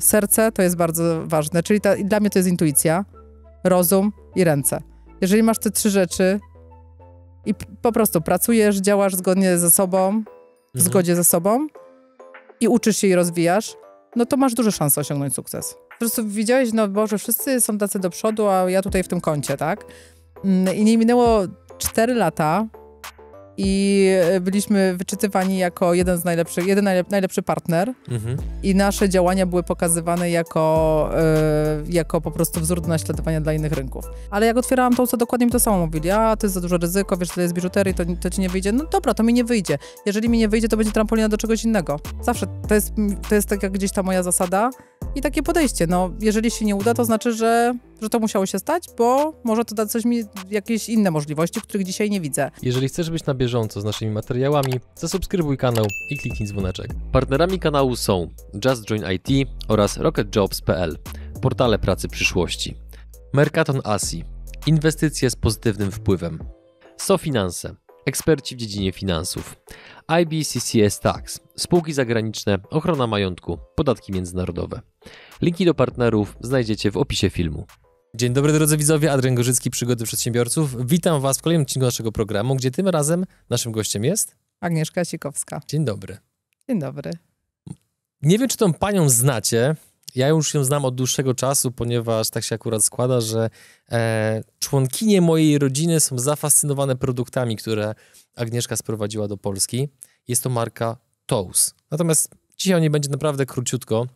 serce to jest bardzo ważne, czyli ta, dla mnie to jest intuicja, rozum i ręce. Jeżeli masz te trzy rzeczy i po prostu pracujesz, działasz zgodnie ze sobą, w mhm. zgodzie ze sobą i uczysz się i rozwijasz, no to masz duże szanse osiągnąć sukces. Po prostu widziałeś, no Boże, wszyscy są tacy do przodu, a ja tutaj w tym kącie, tak? Mm, I nie minęło 4 lata, i e, byliśmy wyczytywani jako jeden z najlepszych, jeden najlepszy partner mhm. i nasze działania były pokazywane jako, y, jako po prostu wzór do naśladowania dla innych rynków. Ale jak otwierałam tą, co dokładnie mi to samo mówili, a to jest za dużo ryzyko, wiesz, to jest biżuterii, to, to ci nie wyjdzie. No dobra, to mi nie wyjdzie. Jeżeli mi nie wyjdzie, to będzie trampolina do czegoś innego. Zawsze to jest, to jest tak jak gdzieś ta moja zasada i takie podejście, no jeżeli się nie uda, to znaczy, że że to musiało się stać, bo może to da coś mi jakieś inne możliwości, których dzisiaj nie widzę. Jeżeli chcesz być na bieżąco z naszymi materiałami, zasubskrybuj kanał i kliknij dzwoneczek. Partnerami kanału są Just Join IT oraz rocketjobs.pl, portale pracy przyszłości, Mercaton Asi, inwestycje z pozytywnym wpływem, SoFinanse, eksperci w dziedzinie finansów, IBCCS Tax, spółki zagraniczne, ochrona majątku, podatki międzynarodowe. Linki do partnerów znajdziecie w opisie filmu. Dzień dobry drodzy widzowie, Adrian Gorzycki, Przygody Przedsiębiorców. Witam Was w kolejnym odcinku naszego programu, gdzie tym razem naszym gościem jest... Agnieszka Sikowska. Dzień dobry. Dzień dobry. Nie wiem, czy tą panią znacie. Ja już ją znam od dłuższego czasu, ponieważ tak się akurat składa, że e, członkinie mojej rodziny są zafascynowane produktami, które Agnieszka sprowadziła do Polski. Jest to marka Toast. Natomiast dzisiaj o niej będzie naprawdę króciutko,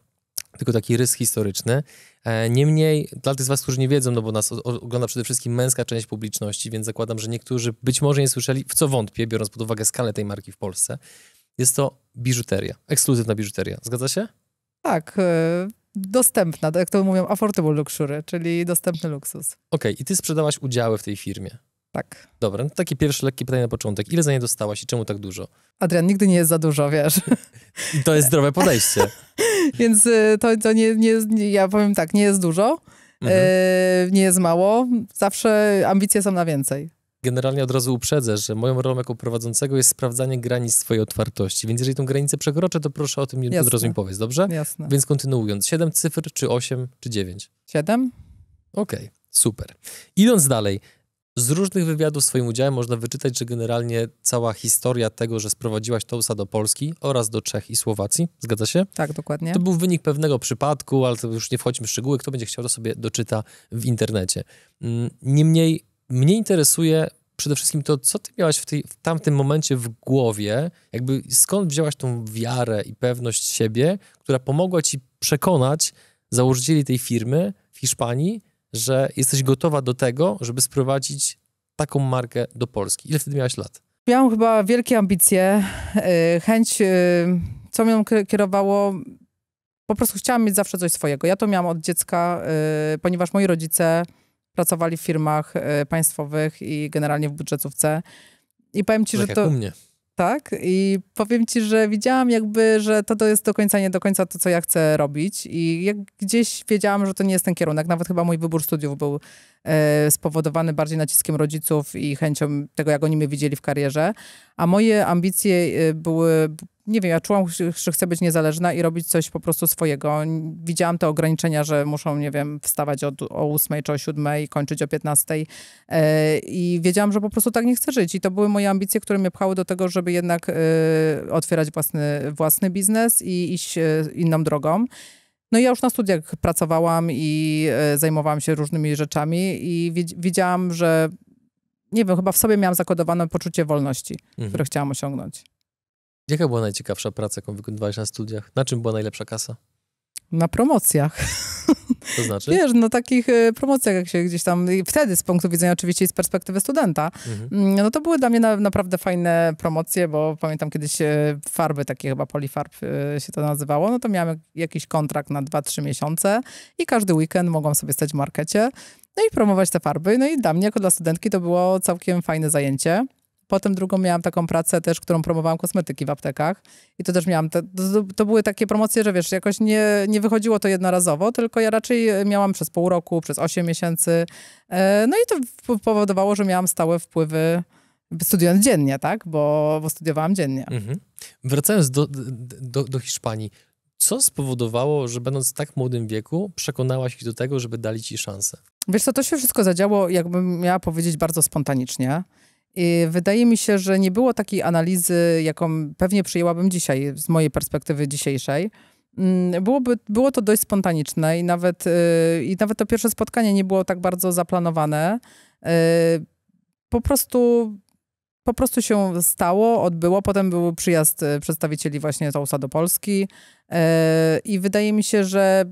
tylko taki rys historyczny. E, niemniej, dla tych z Was, którzy nie wiedzą, no bo nas ogląda przede wszystkim męska część publiczności, więc zakładam, że niektórzy być może nie słyszeli, w co wątpię, biorąc pod uwagę skalę tej marki w Polsce. Jest to biżuteria, ekskluzywna biżuteria. Zgadza się? Tak. E, dostępna, jak to mówią, affordable luxury, czyli dostępny luksus. Okej, okay, i ty sprzedałaś udziały w tej firmie. Tak. Dobra, no takie pierwsze lekkie pytanie na początek. Ile nie dostałaś i czemu tak dużo? Adrian, nigdy nie jest za dużo, wiesz. I to jest zdrowe podejście. Więc y, to, to nie, nie, nie, ja powiem tak, nie jest dużo, mhm. e, nie jest mało. Zawsze ambicje są na więcej generalnie od razu uprzedzę, że moją rolą jako prowadzącego jest sprawdzanie granic swojej otwartości. Więc jeżeli tą granicę przekroczę, to proszę o tym nie od razu mi powiedz, dobrze? Jasne. Więc kontynuując, 7 cyfr, czy 8, czy 9? 7. Okej, okay, super. Idąc dalej, z różnych wywiadów swoim udziałem można wyczytać, że generalnie cała historia tego, że sprowadziłaś Tousa do Polski oraz do Czech i Słowacji, zgadza się? Tak, dokładnie. To był wynik pewnego przypadku, ale to już nie wchodźmy w szczegóły. Kto będzie chciał, to sobie doczyta w internecie. Mm, niemniej mnie interesuje przede wszystkim to, co ty miałaś w, tej, w tamtym momencie w głowie, jakby skąd wzięłaś tą wiarę i pewność siebie, która pomogła ci przekonać założycieli tej firmy w Hiszpanii, że jesteś gotowa do tego, żeby sprowadzić taką markę do Polski? Ile wtedy miałaś lat? Miałam chyba wielkie ambicje, y, chęć, y, co mnie kierowało. Po prostu chciałam mieć zawsze coś swojego. Ja to miałam od dziecka, y, ponieważ moi rodzice pracowali w firmach państwowych i generalnie w budżetówce. I powiem ci, tak że to. U mnie tak? I powiem ci, że widziałam jakby, że to, to jest do końca nie do końca to, co ja chcę robić i jak gdzieś wiedziałam, że to nie jest ten kierunek. Nawet chyba mój wybór studiów był E, spowodowany bardziej naciskiem rodziców i chęcią tego, jak oni mnie widzieli w karierze. A moje ambicje e, były, nie wiem, ja czułam, że chcę być niezależna i robić coś po prostu swojego. Widziałam te ograniczenia, że muszą, nie wiem, wstawać od, o ósmej, czy o 7 i kończyć o 15. E, I wiedziałam, że po prostu tak nie chcę żyć. I to były moje ambicje, które mnie pchały do tego, żeby jednak otwierać własny, własny biznes i iść inną drogą. No ja już na studiach pracowałam i e, zajmowałam się różnymi rzeczami i widziałam, że nie wiem, chyba w sobie miałam zakodowane poczucie wolności, mhm. które chciałam osiągnąć. Jaka była najciekawsza praca, jaką wykonywałaś na studiach? Na czym była najlepsza kasa? Na promocjach. To znaczy? Wiesz, na takich e, promocjach, jak się gdzieś tam, wtedy z punktu widzenia oczywiście i z perspektywy studenta, mhm. Mm, no to były dla mnie na, naprawdę fajne promocje, bo pamiętam kiedyś e, farby, takie chyba polifarb e, się to nazywało, no to miałem jakiś kontrakt na 2-3 miesiące i każdy weekend mogłam sobie stać w markecie, no i promować te farby. No i dla mnie, jako dla studentki, to było całkiem fajne zajęcie. Potem drugą miałam taką pracę też, którą promowałam kosmetyki w aptekach i to też miałam, te, to, to, były takie promocje, że wiesz, jakoś nie, nie wychodziło to jednorazowo, tylko ja raczej e, miałam przez pół roku, przez 8 miesięcy, e, no i to powodowało, że miałam stałe wpływy studiując dziennie, tak, bo, bo studiowałam dziennie. Mhm. Wracając do, do, do Hiszpanii, co spowodowało, że będąc w tak młodym wieku, przekonałaś ich do tego, żeby dali ci szansę? Wiesz co, to się wszystko zadziało, jakbym miała powiedzieć, bardzo spontanicznie. Wydaje mi się, że nie było takiej analizy, jaką pewnie przyjęłabym dzisiaj, z mojej perspektywy dzisiejszej. Mm, byłoby, było to dość spontaniczne i nawet, y, i nawet to pierwsze spotkanie nie było tak bardzo zaplanowane. Y, po prostu, po prostu się stało, odbyło. Potem był przyjazd y, przedstawicieli właśnie Tousa do Polski i wydaje mi się, że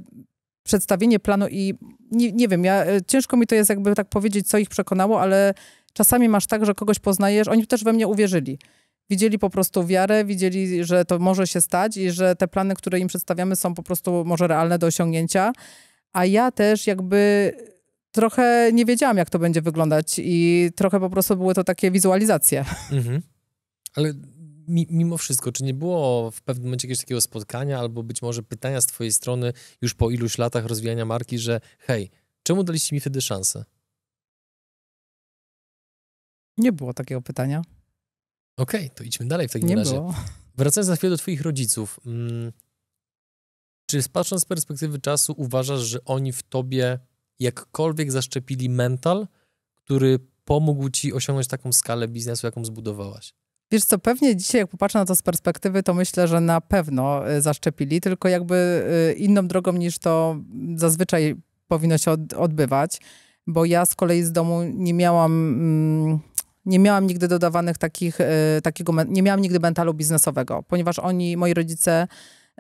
przedstawienie planu i nie, nie wiem, ja, ciężko mi to jest jakby tak powiedzieć, co ich przekonało, ale czasami masz tak, że kogoś poznajesz, oni też we mnie uwierzyli. Widzieli po prostu wiarę, widzieli, że to może się stać i że te plany, które im przedstawiamy, są po prostu może realne do osiągnięcia. A ja też jakby trochę nie wiedziałam, jak to będzie wyglądać, i trochę po prostu były to takie wizualizacje. Mhm. Ale mimo wszystko, czy nie było w pewnym momencie jakiegoś takiego spotkania albo być może pytania z twojej strony już po iluś latach rozwijania marki, że hej, czemu daliście mi wtedy szansę? Nie było takiego pytania. Okej, okay, to idźmy dalej w takim nie razie. Było. Wracając za chwilę do twoich rodziców. Hmm, czy patrząc z perspektywy czasu uważasz, że oni w tobie jakkolwiek zaszczepili mental, który pomógł ci osiągnąć taką skalę biznesu, jaką zbudowałaś? Wiesz co, pewnie dzisiaj jak popatrzę na to z perspektywy, to myślę, że na pewno y, zaszczepili, tylko jakby y, inną drogą niż to zazwyczaj powinno się odbywać, bo ja z kolei z domu nie miałam... Mm, nie miałam nigdy dodawanych takich, e, takiego, nie miałam nigdy mentalu biznesowego, ponieważ oni, moi rodzice,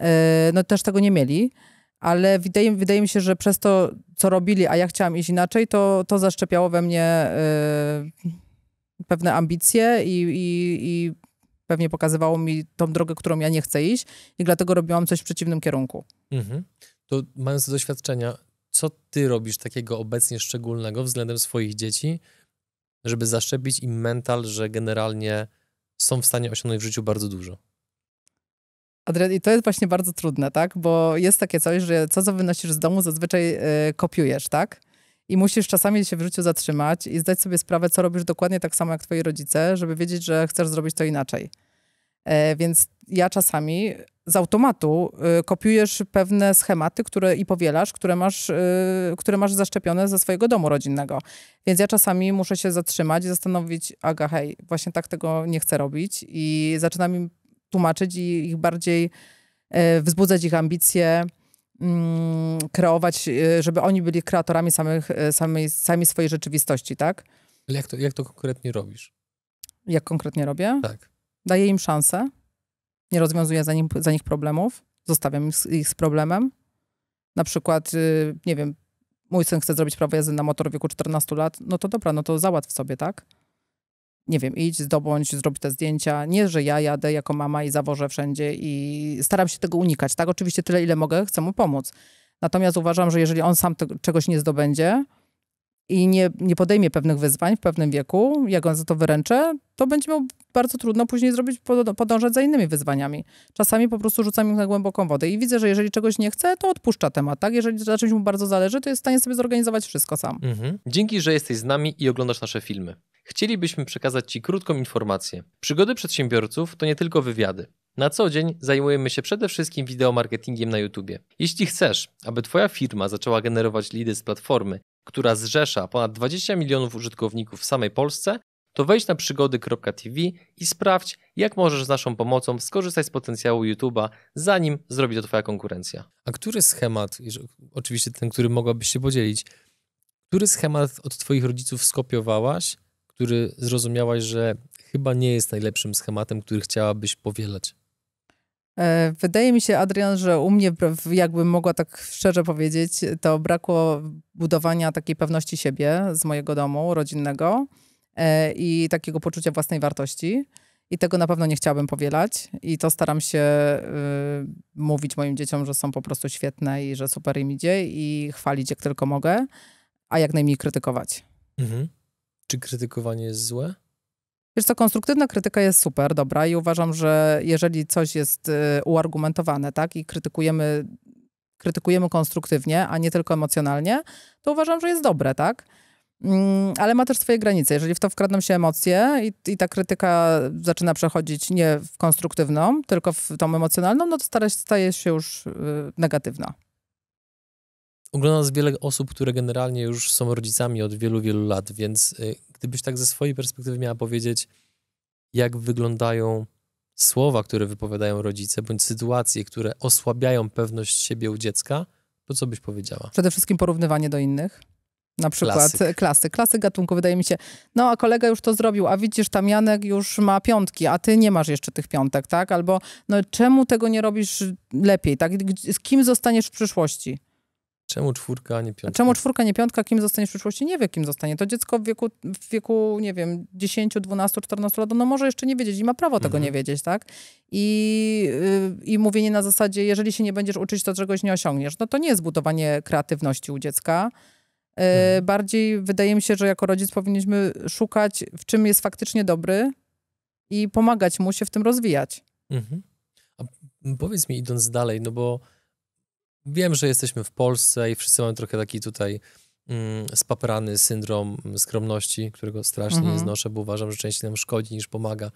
e, no też tego nie mieli, ale wydaje, wydaje mi się, że przez to, co robili, a ja chciałam iść inaczej, to, to zaszczepiało we mnie e, pewne ambicje i, i, i pewnie pokazywało mi tą drogę, którą ja nie chcę iść i dlatego robiłam coś w przeciwnym kierunku. Mhm. To mając doświadczenia, co ty robisz takiego obecnie szczególnego względem swoich dzieci, żeby zaszczepić im mental, że generalnie są w stanie osiągnąć w życiu bardzo dużo. Adrian, i to jest właśnie bardzo trudne, tak? Bo jest takie coś, że co, co wynosisz z domu, zazwyczaj yy, kopiujesz, tak? I musisz czasami się w życiu zatrzymać i zdać sobie sprawę, co robisz dokładnie tak samo jak twoi rodzice, żeby wiedzieć, że chcesz zrobić to inaczej. Yy, więc ja czasami z automatu y, kopiujesz pewne schematy, które i powielasz, które masz, y, które masz zaszczepione ze swojego domu rodzinnego. Więc ja czasami muszę się zatrzymać i zastanowić, aga, hej, właśnie tak tego nie chcę robić i zaczynam im tłumaczyć i ich bardziej y, wzbudzać ich ambicje, mm, kreować, żeby oni byli kreatorami samych, sami swojej rzeczywistości, tak? Ale jak to, jak to konkretnie robisz? Jak konkretnie robię? Tak. Daję im szansę nie rozwiązuję za, nim, za nich problemów, zostawiam ich z, ich z problemem. Na przykład, yy, nie wiem, mój syn chce zrobić prawo jazdy na motor w wieku 14 lat, no to dobra, no to załatw sobie, tak? Nie wiem, idź, zdobądź, zrobić te zdjęcia. Nie, że ja jadę jako mama i zawożę wszędzie i staram się tego unikać, tak? Oczywiście tyle, ile mogę, chcę mu pomóc. Natomiast uważam, że jeżeli on sam te, czegoś nie zdobędzie i nie, nie podejmie pewnych wyzwań w pewnym wieku, jak on za to wyręczę, to będzie miał bardzo trudno później zrobić, podążać za innymi wyzwaniami. Czasami po prostu rzucam ich na głęboką wodę i widzę, że jeżeli czegoś nie chce, to odpuszcza temat, tak? Jeżeli na czymś mu bardzo zależy, to jest w stanie sobie zorganizować wszystko sam. Mhm. Dzięki, że jesteś z nami i oglądasz nasze filmy. Chcielibyśmy przekazać Ci krótką informację. Przygody przedsiębiorców to nie tylko wywiady. Na co dzień zajmujemy się przede wszystkim wideomarketingiem na YouTube. Jeśli chcesz, aby Twoja firma zaczęła generować lidy z platformy, która zrzesza ponad 20 milionów użytkowników w samej Polsce, to wejdź na przygody.tv i sprawdź, jak możesz z naszą pomocą skorzystać z potencjału YouTube'a, zanim zrobi to Twoja konkurencja. A który schemat, oczywiście ten, który mogłabyś się podzielić, który schemat od Twoich rodziców skopiowałaś, który zrozumiałaś, że chyba nie jest najlepszym schematem, który chciałabyś powielać? E, wydaje mi się, Adrian, że u mnie, jakbym mogła tak szczerze powiedzieć, to brakło budowania takiej pewności siebie z mojego domu rodzinnego. E, i takiego poczucia własnej wartości. I tego na pewno nie chciałabym powielać. I to staram się y, mówić moim dzieciom, że są po prostu świetne i że super im idzie i chwalić jak tylko mogę, a jak najmniej krytykować. Mhm. Czy krytykowanie jest złe? Wiesz co, konstruktywna krytyka jest super, dobra i uważam, że jeżeli coś jest y, uargumentowane, tak, i krytykujemy, krytykujemy konstruktywnie, a nie tylko emocjonalnie, to uważam, że jest dobre, tak? Mm, ale ma też swoje granice. Jeżeli w to wkradną się emocje i, i ta krytyka zaczyna przechodzić nie w konstruktywną, tylko w tą emocjonalną, no to stara, staje się już y, negatywna. Ogląda nas wiele osób, które generalnie już są rodzicami od wielu, wielu lat, więc y, gdybyś tak ze swojej perspektywy miała powiedzieć, jak wyglądają słowa, które wypowiadają rodzice, bądź sytuacje, które osłabiają pewność siebie u dziecka, to co byś powiedziała? Przede wszystkim porównywanie do innych na przykład klasyk. klasy, klasy gatunku, wydaje mi się. No a kolega już to zrobił, a widzisz, tam Janek już ma piątki, a ty nie masz jeszcze tych piątek, tak? Albo no czemu tego nie robisz lepiej, tak? Z kim zostaniesz w przyszłości? Czemu czwórka, a nie piątka? Czemu czwórka, nie piątka? Kim zostaniesz w przyszłości? Nie wie, kim zostanie. To dziecko w wieku, w wieku nie wiem, 10, 12, 14 lat, no może jeszcze nie wiedzieć i ma prawo tego mm -hmm. nie mhm. wiedzieć, tak? I, yy, I mówienie na zasadzie, jeżeli się nie będziesz uczyć, to czegoś nie osiągniesz. No to nie jest budowanie kreatywności u dziecka. E, mhm. Bardziej wydaje mi się, że jako rodzic powinniśmy szukać, w czym jest faktycznie dobry i pomagać mu się w tym rozwijać. Mhm. A powiedz mi, idąc dalej, no bo wiem, że jesteśmy w Polsce i wszyscy mamy trochę taki tutaj mm, spaprany syndrom skromności, którego strasznie mhm. nie znoszę, bo uważam, że częściej nam szkodzi niż pomaga.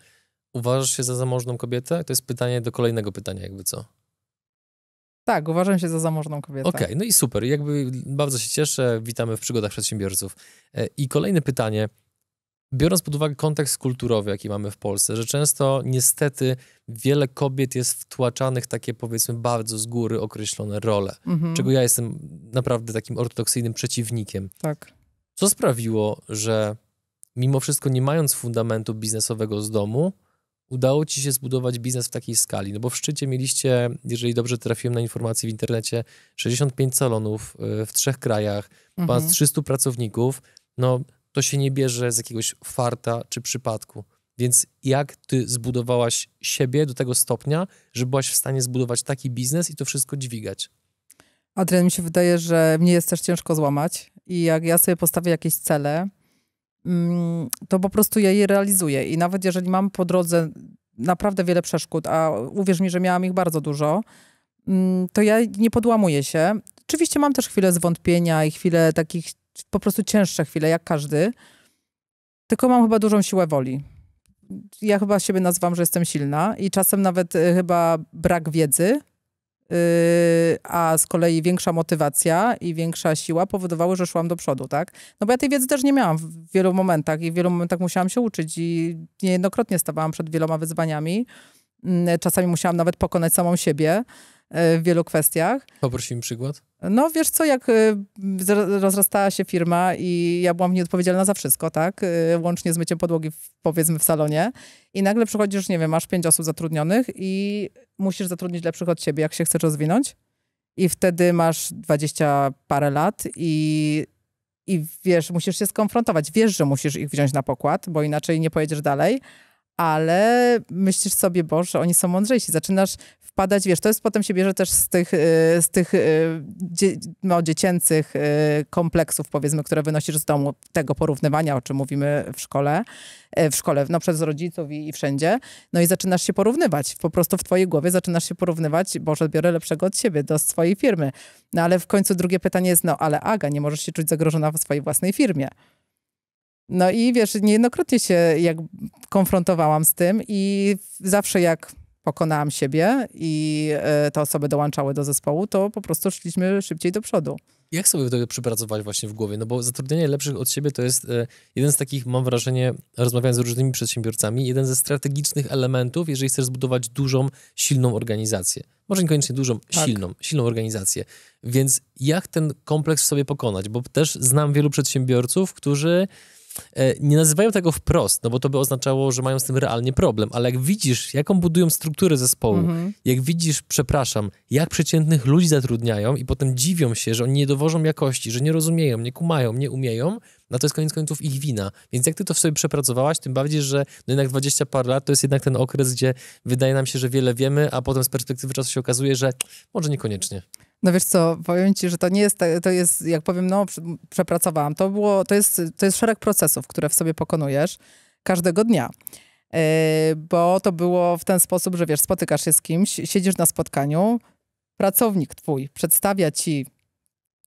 Uważasz się za zamożną kobietę? To jest pytanie do kolejnego pytania, jakby co. Tak, uważam się za zamożną kobietę. Okej, okay, no i super. Jakby bardzo się cieszę. Witamy w przygodach przedsiębiorców. E, I kolejne pytanie. Biorąc pod uwagę kontekst kulturowy, jaki mamy w Polsce, że często niestety wiele kobiet jest wtłaczanych takie powiedzmy bardzo z góry określone role, mhm. czego ja jestem naprawdę takim ortodoksyjnym przeciwnikiem. Tak. Co sprawiło, że mimo wszystko nie mając fundamentu biznesowego z domu, udało ci się zbudować biznes w takiej skali? No bo w szczycie mieliście, jeżeli dobrze trafiłem na informacje w internecie, 65 salonów y, w trzech krajach, mhm. ponad 300 pracowników. No to się nie bierze z jakiegoś farta czy przypadku. Więc jak ty zbudowałaś siebie do tego stopnia, że byłaś w stanie zbudować taki biznes i to wszystko dźwigać? Adrian, mi się wydaje, że mnie jest też ciężko złamać. I jak ja sobie postawię jakieś cele, Mm, to po prostu ja je realizuję. I nawet jeżeli mam po drodze naprawdę wiele przeszkód, a uwierz mi, że miałam ich bardzo dużo, mm, to ja nie podłamuję się. Oczywiście mam też chwilę zwątpienia i chwilę takich po prostu cięższe chwile, jak każdy. Tylko mam chyba dużą siłę woli. Ja chyba siebie nazywam, że jestem silna i czasem nawet e, chyba brak wiedzy a z kolei większa motywacja i większa siła powodowały, że szłam do przodu, tak? No bo ja tej wiedzy też nie miałam w wielu momentach i w wielu momentach musiałam się uczyć i niejednokrotnie stawałam przed wieloma wyzwaniami. Mm, czasami musiałam nawet pokonać samą siebie e, w wielu kwestiach. mi przykład. No wiesz co, jak e, rozrastała się firma i ja byłam nieodpowiedzialna za wszystko, tak? E, łącznie z myciem podłogi, powiedzmy, w salonie. I nagle przychodzisz, nie wiem, masz pięć osób zatrudnionych i musisz zatrudnić lepszych od siebie, jak się chcesz rozwinąć. I wtedy masz dwadzieścia parę lat i, i wiesz, musisz się skonfrontować. Wiesz, że musisz ich wziąć na pokład, bo inaczej nie pojedziesz dalej ale myślisz sobie, Boże, oni są mądrzejsi. Zaczynasz wpadać, wiesz, to jest potem się bierze też z tych, y, z tych y, dzie, no, dziecięcych y, kompleksów, powiedzmy, które wynosisz z domu, tego porównywania, o czym mówimy w szkole, e, w szkole, no przez rodziców i, i wszędzie, no i zaczynasz się porównywać, po prostu w twojej głowie zaczynasz się porównywać, Boże, biorę lepszego od siebie, do swojej firmy, no ale w końcu drugie pytanie jest, no ale Aga, nie możesz się czuć zagrożona w swojej własnej firmie. No i wiesz, niejednokrotnie się jak konfrontowałam z tym i zawsze jak pokonałam siebie i e, te osoby dołączały do zespołu, to po prostu szliśmy szybciej do przodu. Jak sobie to przypracować właśnie w głowie? No bo zatrudnienie lepszych od siebie to jest e, jeden z takich, mam wrażenie, rozmawiając z różnymi przedsiębiorcami, jeden ze strategicznych elementów, jeżeli chcesz zbudować dużą, silną organizację. Może niekoniecznie dużą, tak. silną, silną organizację. Więc jak ten kompleks w sobie pokonać? Bo też znam wielu przedsiębiorców, którzy E, nie nazywają tego wprost, no bo to by oznaczało, że mają z tym realnie problem, ale jak widzisz, jaką budują strukturę zespołu, mhm. jak widzisz, przepraszam, jak przeciętnych ludzi zatrudniają i potem dziwią się, że oni nie dowożą jakości, że nie rozumieją, nie kumają, nie umieją, no to jest koniec końców ich wina. Więc jak ty to w sobie przepracowałaś, tym bardziej, że no jednak 20 par lat to jest jednak ten okres, gdzie wydaje nam się, że wiele wiemy, a potem z perspektywy czasu się okazuje, że może niekoniecznie. No wiesz co, powiem ci, że to nie jest, to jest, jak powiem, no przepracowałam. To było, to jest, to jest szereg procesów, które w sobie pokonujesz każdego dnia. E, bo to było w ten sposób, że wiesz, spotykasz się z kimś, siedzisz na spotkaniu, pracownik twój przedstawia ci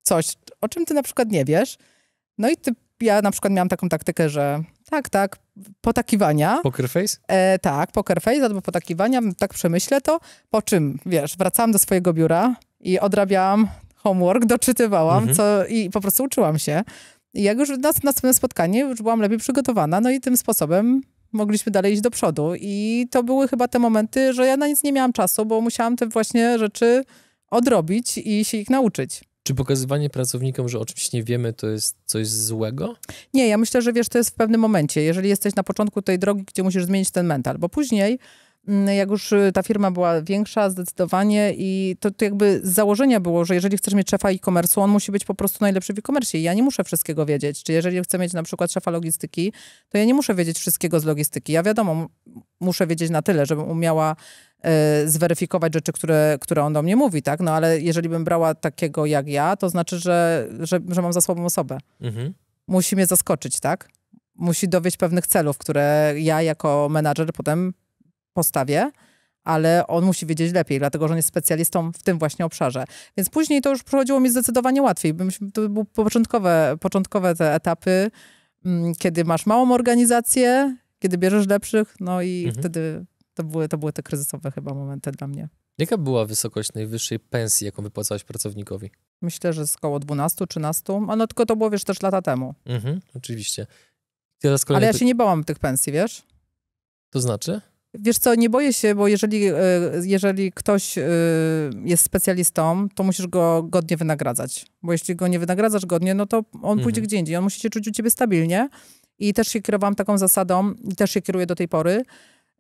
coś, o czym ty na przykład nie wiesz, no i ty, ja na przykład miałam taką taktykę, że tak, tak, potakiwania. Poker face? E, tak, poker face albo potakiwania, tak przemyślę to, po czym, wiesz, wracałam do swojego biura, i odrabiałam homework, doczytywałam mhm. co, i po prostu uczyłam się. I jak już na następne spotkanie już byłam lepiej przygotowana, no i tym sposobem mogliśmy dalej iść do przodu. I to były chyba te momenty, że ja na nic nie miałam czasu, bo musiałam te właśnie rzeczy odrobić i się ich nauczyć. Czy pokazywanie pracownikom, że o czymś nie wiemy, to jest coś złego? Nie, ja myślę, że wiesz, to jest w pewnym momencie. Jeżeli jesteś na początku tej drogi, gdzie musisz zmienić ten mental, bo później Mm, jak już y, ta firma była większa zdecydowanie i to, to jakby z założenia było, że jeżeli chcesz mieć szefa e-commerce, on musi być po prostu najlepszy w e-commerce. Ja nie muszę wszystkiego wiedzieć. Czy jeżeli chcę mieć na przykład szefa logistyki, to ja nie muszę wiedzieć wszystkiego z logistyki. Ja wiadomo, muszę wiedzieć na tyle, żebym umiała y, zweryfikować rzeczy, które, które on do mnie mówi, tak? No ale jeżeli bym brała takiego jak ja, to znaczy, że, że, że mam za słabą osobę. Mhm. Musi mnie zaskoczyć, tak? Musi dowieść pewnych celów, które ja jako menadżer potem postawie, ale on musi wiedzieć lepiej, dlatego że on jest specjalistą w tym właśnie obszarze. Więc później to już przychodziło mi zdecydowanie łatwiej. To były początkowe, początkowe te etapy, mm, kiedy masz małą organizację, kiedy bierzesz lepszych, no i mhm. wtedy to były, to były te kryzysowe chyba momenty dla mnie. Jaka była wysokość najwyższej pensji, jaką wypłacałeś pracownikowi? Myślę, że z około 12-13, a no tylko to było, wiesz, też lata temu. Mhm, oczywiście. Ja Ale ja się nie bałam tych pensji, wiesz? To znaczy? Wiesz co, nie boję się, bo jeżeli, e, jeżeli ktoś e, jest specjalistą, to musisz go godnie wynagradzać. Bo jeśli go nie wynagradzasz godnie, no to on mhm. pójdzie gdzie indziej. On musi się czuć u ciebie stabilnie. I też się kierowałam taką zasadą, i też się kieruję do tej pory,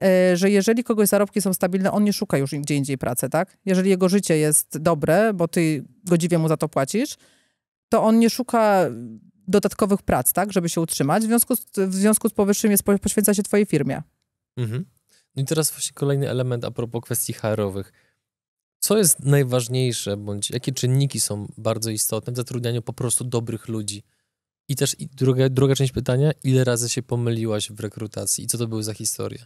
e, że jeżeli kogoś zarobki są stabilne, on nie szuka już gdzie indziej pracy, tak? Jeżeli jego życie jest dobre, bo ty godziwie mu za to płacisz, to on nie szuka dodatkowych prac, tak, żeby się utrzymać. W związku z, w związku z powyższym jest, poświęca się twojej firmie. Mhm. No i teraz właśnie kolejny element a propos kwestii HR-owych. Co jest najważniejsze, bądź jakie czynniki są bardzo istotne w zatrudnianiu po prostu dobrych ludzi? I też i druga, druga część pytania, ile razy się pomyliłaś w rekrutacji i co to były za historie?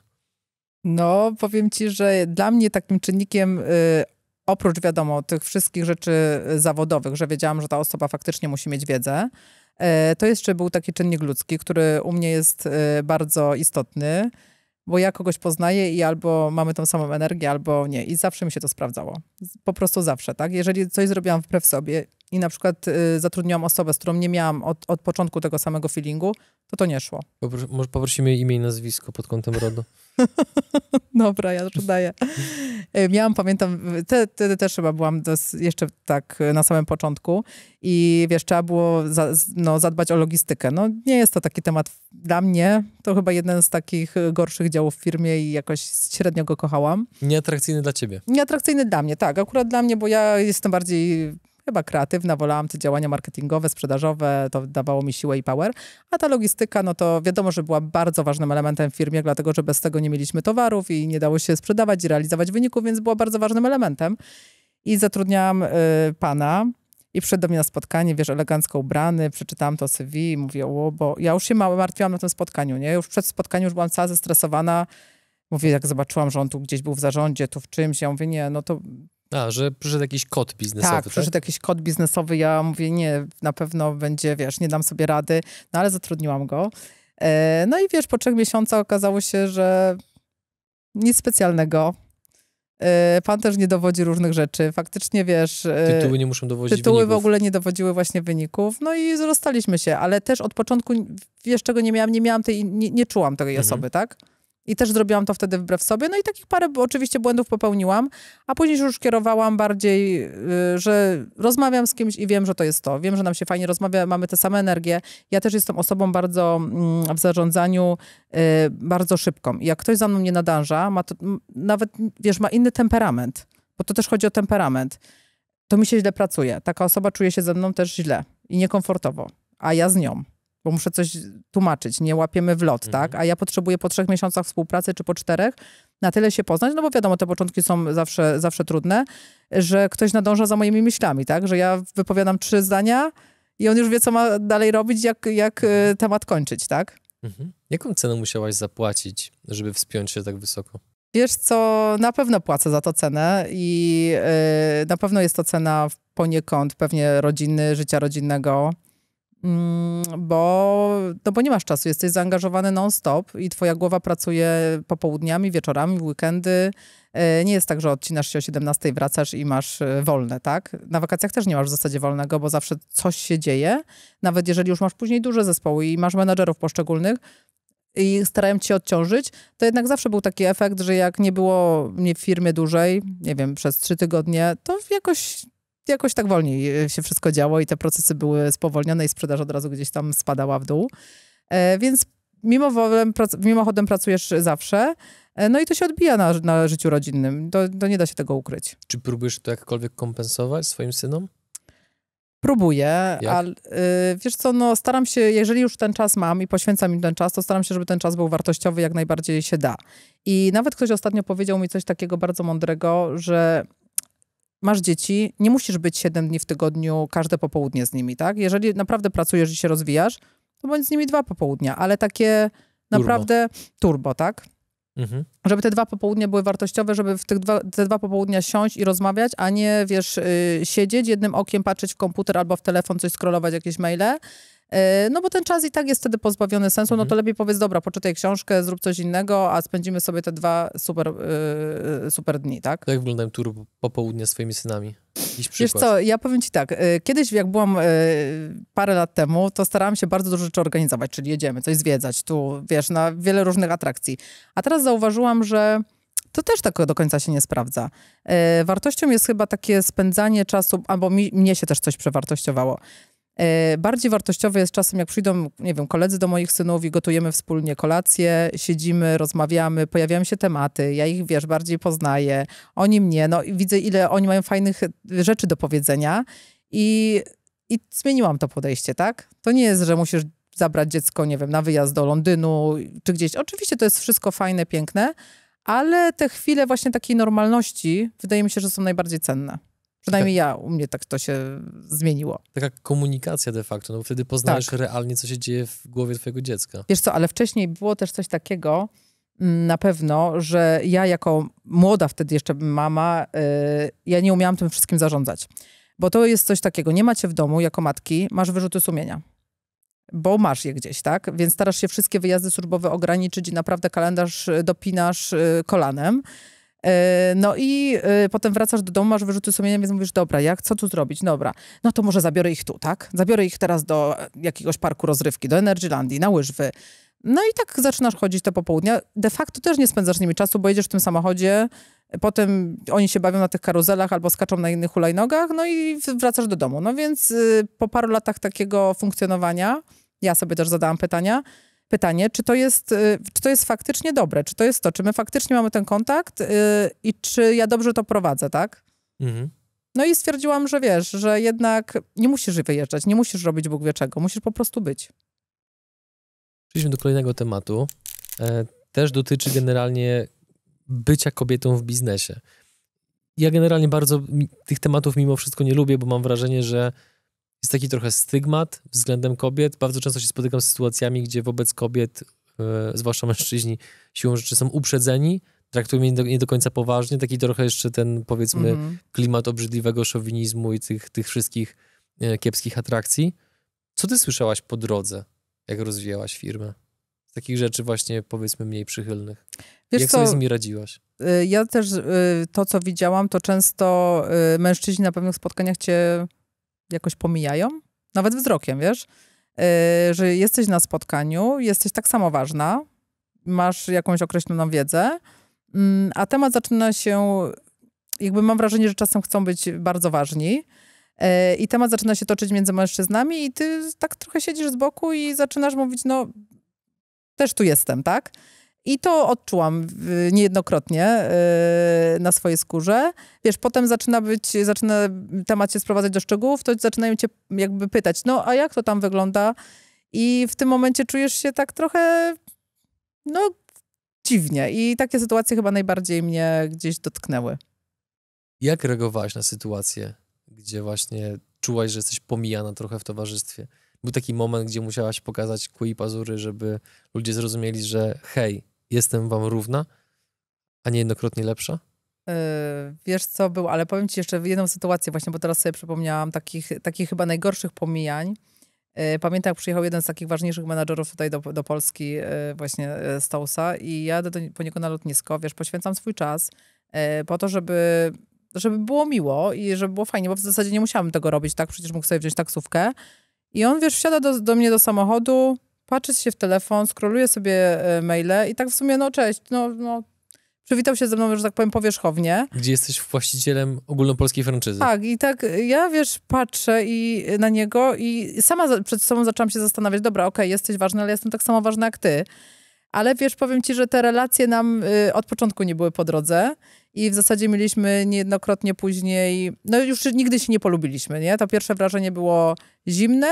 No, powiem ci, że dla mnie takim czynnikiem y oprócz wiadomo tych wszystkich rzeczy y, zawodowych, że wiedziałam, że ta osoba faktycznie musi mieć wiedzę, y, to jeszcze był taki czynnik ludzki, który u mnie jest y, bardzo istotny bo ja kogoś poznaję i albo mamy tą samą energię, albo nie. I zawsze mi się to sprawdzało. Po prostu zawsze, tak? Jeżeli coś zrobiłam wbrew sobie, i na przykład y, zatrudniłam osobę, z którą nie miałam od, od początku tego samego feelingu, to to nie szło. Popros może poprosimy jej imię i nazwisko pod kątem RODO. Dobra, ja daję. Y, miałam, pamiętam, wtedy te, te, też chyba byłam dos, jeszcze tak y, na samym początku i wiesz, trzeba było za, no, zadbać o logistykę. No nie jest to taki temat dla mnie, to chyba jeden z takich y, gorszych działów w firmie i jakoś średnio go kochałam. Nieatrakcyjny dla ciebie. Nieatrakcyjny dla mnie, tak. Akurat dla mnie, bo ja jestem bardziej chyba kreatywna, wolałam te działania marketingowe, sprzedażowe, to dawało mi siłę i power, a ta logistyka, no to wiadomo, że była bardzo ważnym elementem w firmie, dlatego że bez tego nie mieliśmy towarów i nie dało się sprzedawać i realizować wyników, więc była bardzo ważnym elementem. I zatrudniałam y, pana, i przyszedł do mnie na spotkanie, wiesz, elegancko ubrany, przeczytałam to CV i mówię, o, bo ja już się mało martwiłam na tym spotkaniu, nie? Już przed spotkaniem już byłam cała zestresowana. Mówię, jak zobaczyłam, że on tu gdzieś był w zarządzie, tu w czymś. Ja mówię, nie, no to a, że przyszedł jakiś kod biznesowy. Tak, tak? przyszedł tak? jakiś kod biznesowy. Ja mówię, nie, na pewno będzie, wiesz, nie dam sobie rady, no ale zatrudniłam go. E, no i wiesz, po trzech miesiącach okazało się, że nic specjalnego. E, pan też nie dowodzi różnych rzeczy. Faktycznie wiesz. E, tytuły nie muszą dowodzić. Tytuły wyników. w ogóle nie dowodziły właśnie wyników. No i zrostaliśmy się, ale też od początku wiesz, czego nie miałam, nie miałam tej, nie, nie czułam tej mhm. osoby, tak? I też zrobiłam to wtedy wbrew sobie. No i takich parę oczywiście błędów popełniłam, a później już kierowałam bardziej, y, że rozmawiam z kimś i wiem, że to jest to. Wiem, że nam się fajnie rozmawia, mamy te same energie. Ja też jestem osobą bardzo mm, w zarządzaniu, y, bardzo szybką. I jak ktoś za mną nie nadąża, ma to, nawet, wiesz, ma inny temperament, bo to też chodzi o temperament, to mi się źle pracuje. Taka osoba czuje się ze mną też źle i niekomfortowo, a ja z nią bo muszę coś tłumaczyć, nie łapiemy w lot, tak? mhm. tak? A ja potrzebuję po trzech miesiącach współpracy czy po czterech na tyle się poznać, no bo wiadomo, te początki są zawsze, zawsze trudne, że ktoś nadąża za moimi myślami, tak? Że ja wypowiadam trzy zdania i on już wie, co ma dalej robić, jak, jak e, temat kończyć, tak? Mhm. Jaką cenę musiałaś zapłacić, żeby wspiąć się tak wysoko? Wiesz co, na pewno płacę za to cenę i yy, na pewno jest to cena poniekąd pewnie rodziny, życia rodzinnego, Mm, bo, no bo nie masz czasu, jesteś zaangażowany non-stop i twoja głowa pracuje popołudniami, wieczorami, weekendy. E, nie jest tak, że odcinasz się o 17, wracasz i masz e, wolne, tak? Na wakacjach też nie masz w zasadzie wolnego, bo zawsze coś się dzieje. Nawet jeżeli już masz później duże zespoły i masz menadżerów poszczególnych, i starałem się odciążyć, to jednak zawsze był taki efekt, że jak nie było mnie w firmie dłużej, nie wiem, przez trzy tygodnie, to jakoś jakoś tak wolniej e, się wszystko działo i te procesy były spowolnione i sprzedaż od razu gdzieś tam spadała w dół. E, więc mimochodem, pracujesz zawsze. E, no i to się odbija na, na życiu rodzinnym. To, to nie da się tego ukryć. Czy próbujesz to jakkolwiek kompensować swoim synom? Próbuję, ale wiesz co, no staram się, jeżeli już ten czas mam i poświęcam im ten czas, to staram się, żeby ten czas był wartościowy jak najbardziej się da. I nawet ktoś ostatnio powiedział mi coś takiego bardzo mądrego, że masz dzieci, nie musisz być 7 dni w tygodniu, każde popołudnie z nimi, tak? Jeżeli naprawdę pracujesz i się rozwijasz, to bądź z nimi dwa popołudnia, ale takie naprawdę turbo, turbo tak? Mhm. Żeby te dwa popołudnia były wartościowe, żeby w tych dwa, te dwa popołudnia siąść i rozmawiać, a nie, wiesz, yy, siedzieć jednym okiem, patrzeć w komputer albo w telefon, coś scrollować, jakieś maile, E, no bo ten czas i tak jest wtedy pozbawiony sensu, no to mhm. lepiej powiedz, dobra, poczytaj książkę, zrób coś innego, a spędzimy sobie te dwa super, e, e, super dni, tak? tak jak wyglądają tury popołudnie z swoimi synami? Jakiś Wiesz co, ja powiem ci tak, kiedyś jak byłam parę lat temu, to starałam się bardzo dużo rzeczy organizować, czyli jedziemy coś zwiedzać, tu wiesz, na wiele różnych atrakcji. A teraz zauważyłam, że to też tak do końca się nie sprawdza. Wartością jest chyba takie spędzanie czasu, albo mi, mnie się też coś przewartościowało. E, bardziej wartościowe jest czasem, jak przyjdą, nie wiem, koledzy do moich synów i gotujemy wspólnie kolację, siedzimy, rozmawiamy, pojawiają się tematy, ja ich, wiesz, bardziej poznaję, oni mnie, no i widzę, ile oni mają fajnych rzeczy do powiedzenia i, i zmieniłam to podejście, tak? To nie jest, że musisz zabrać dziecko, nie wiem, na wyjazd do Londynu czy gdzieś. Oczywiście to jest wszystko fajne, piękne, ale te chwile właśnie takiej normalności wydaje mi się, że są najbardziej cenne. Przynajmniej ja, u mnie tak to się zmieniło. Taka komunikacja de facto, no bo wtedy poznajesz tak. realnie, co się dzieje w głowie twojego dziecka. Wiesz co, ale wcześniej było też coś takiego, mm, na pewno, że ja jako młoda wtedy jeszcze mama, yy, ja nie umiałam tym wszystkim zarządzać. Bo to jest coś takiego, nie macie w domu jako matki, masz wyrzuty sumienia. Bo masz je gdzieś, tak? Więc starasz się wszystkie wyjazdy służbowe ograniczyć i naprawdę kalendarz y, dopinasz y, kolanem. E, no i e, potem wracasz do domu, masz wyrzuty sumienia, więc mówisz, dobra, jak, co tu zrobić? Dobra, no to może zabiorę ich tu, tak? Zabiorę ich teraz do e, jakiegoś parku rozrywki, do Energylandii, na łyżwy. No i tak zaczynasz chodzić te popołudnia. De facto też nie spędzasz z nimi czasu, bo jedziesz w tym samochodzie, potem oni się bawią na tych karuzelach albo skaczą na innych hulajnogach, no i wracasz do domu. No więc y, po paru latach takiego funkcjonowania, ja sobie też zadałam pytania, pytanie, czy to, jest, y, czy to jest faktycznie dobre, czy to jest to, czy my faktycznie mamy ten kontakt y, i czy ja dobrze to prowadzę, tak? Mhm. No i stwierdziłam, że wiesz, że jednak nie musisz wyjeżdżać, nie musisz robić Bóg wie czego, musisz po prostu być. Przejdźmy do kolejnego tematu. E, też dotyczy generalnie bycia kobietą w biznesie. Ja generalnie bardzo tych tematów mimo wszystko nie lubię, bo mam wrażenie, że jest taki trochę stygmat względem kobiet. Bardzo często się spotykam z sytuacjami, gdzie wobec kobiet, e, zwłaszcza mężczyźni, siłą rzeczy są uprzedzeni, traktują mnie nie do, nie do końca poważnie. Taki trochę jeszcze ten, powiedzmy, mm -hmm. klimat obrzydliwego szowinizmu i tych, tych wszystkich e, kiepskich atrakcji. Co ty słyszałaś po drodze, jak rozwijałaś firmę? Z takich rzeczy właśnie, powiedzmy, mniej przychylnych. Wiesz jak co? sobie z nimi radziłaś? E, ja też to, co widziałam, to często mężczyźni na pewnych spotkaniach cię jakoś pomijają, nawet wzrokiem, wiesz, yy, że jesteś na spotkaniu, jesteś tak samo ważna, masz jakąś określoną wiedzę, yy, a temat zaczyna się, jakby mam wrażenie, że czasem chcą być bardzo ważni. E, I temat zaczyna się toczyć między mężczyznami, i ty tak trochę siedzisz z boku i zaczynasz mówić: No, też tu jestem, tak? I to odczułam niejednokrotnie y, na swojej skórze. Wiesz, potem zaczyna być, zaczyna temat się sprowadzać do szczegółów, to zaczynają cię jakby pytać, no a jak to tam wygląda? I w tym momencie czujesz się tak trochę, no dziwnie. I takie sytuacje chyba najbardziej mnie gdzieś dotknęły. Jak reagowałaś na sytuację, gdzie właśnie czułaś, że jesteś pomijana trochę w towarzystwie? Był taki moment, gdzie musiałaś pokazać kły i pazury, żeby ludzie zrozumieli, że hej, jestem wam równa, a niejednokrotnie lepsza? E, wiesz co był, ale powiem ci jeszcze jedną sytuację właśnie, bo teraz sobie przypomniałam takich, takich chyba najgorszych pomijań. E, pamiętam, jak przyjechał jeden z takich ważniejszych menadżerów tutaj do, do Polski, e, właśnie Stousa i jadę do, po niego na lotnisko, wiesz, poświęcam swój czas po to, żeby, żeby było miło i żeby było fajnie, bo w zasadzie nie musiałam tego robić, tak? Przecież mógł sobie wziąć taksówkę. I on, wiesz, wsiada do, do mnie do samochodu, patrzy się w telefon, skroluje sobie e, maile i tak w sumie, no cześć, no, no przywitał się ze mną, że tak powiem, powierzchownie. Gdzie jesteś właścicielem ogólnopolskiej franczyzy. Tak, i tak e, ja, wiesz, patrzę i e, na niego i sama przed sobą zaczęłam się zastanawiać, dobra, okej, okay, jesteś ważny, ale jestem tak samo ważna jak ty. Ale wiesz, powiem ci, że te relacje nam y, od początku nie były po drodze i w zasadzie mieliśmy niejednokrotnie później, no już nigdy się nie polubiliśmy, nie? To pierwsze wrażenie było zimne,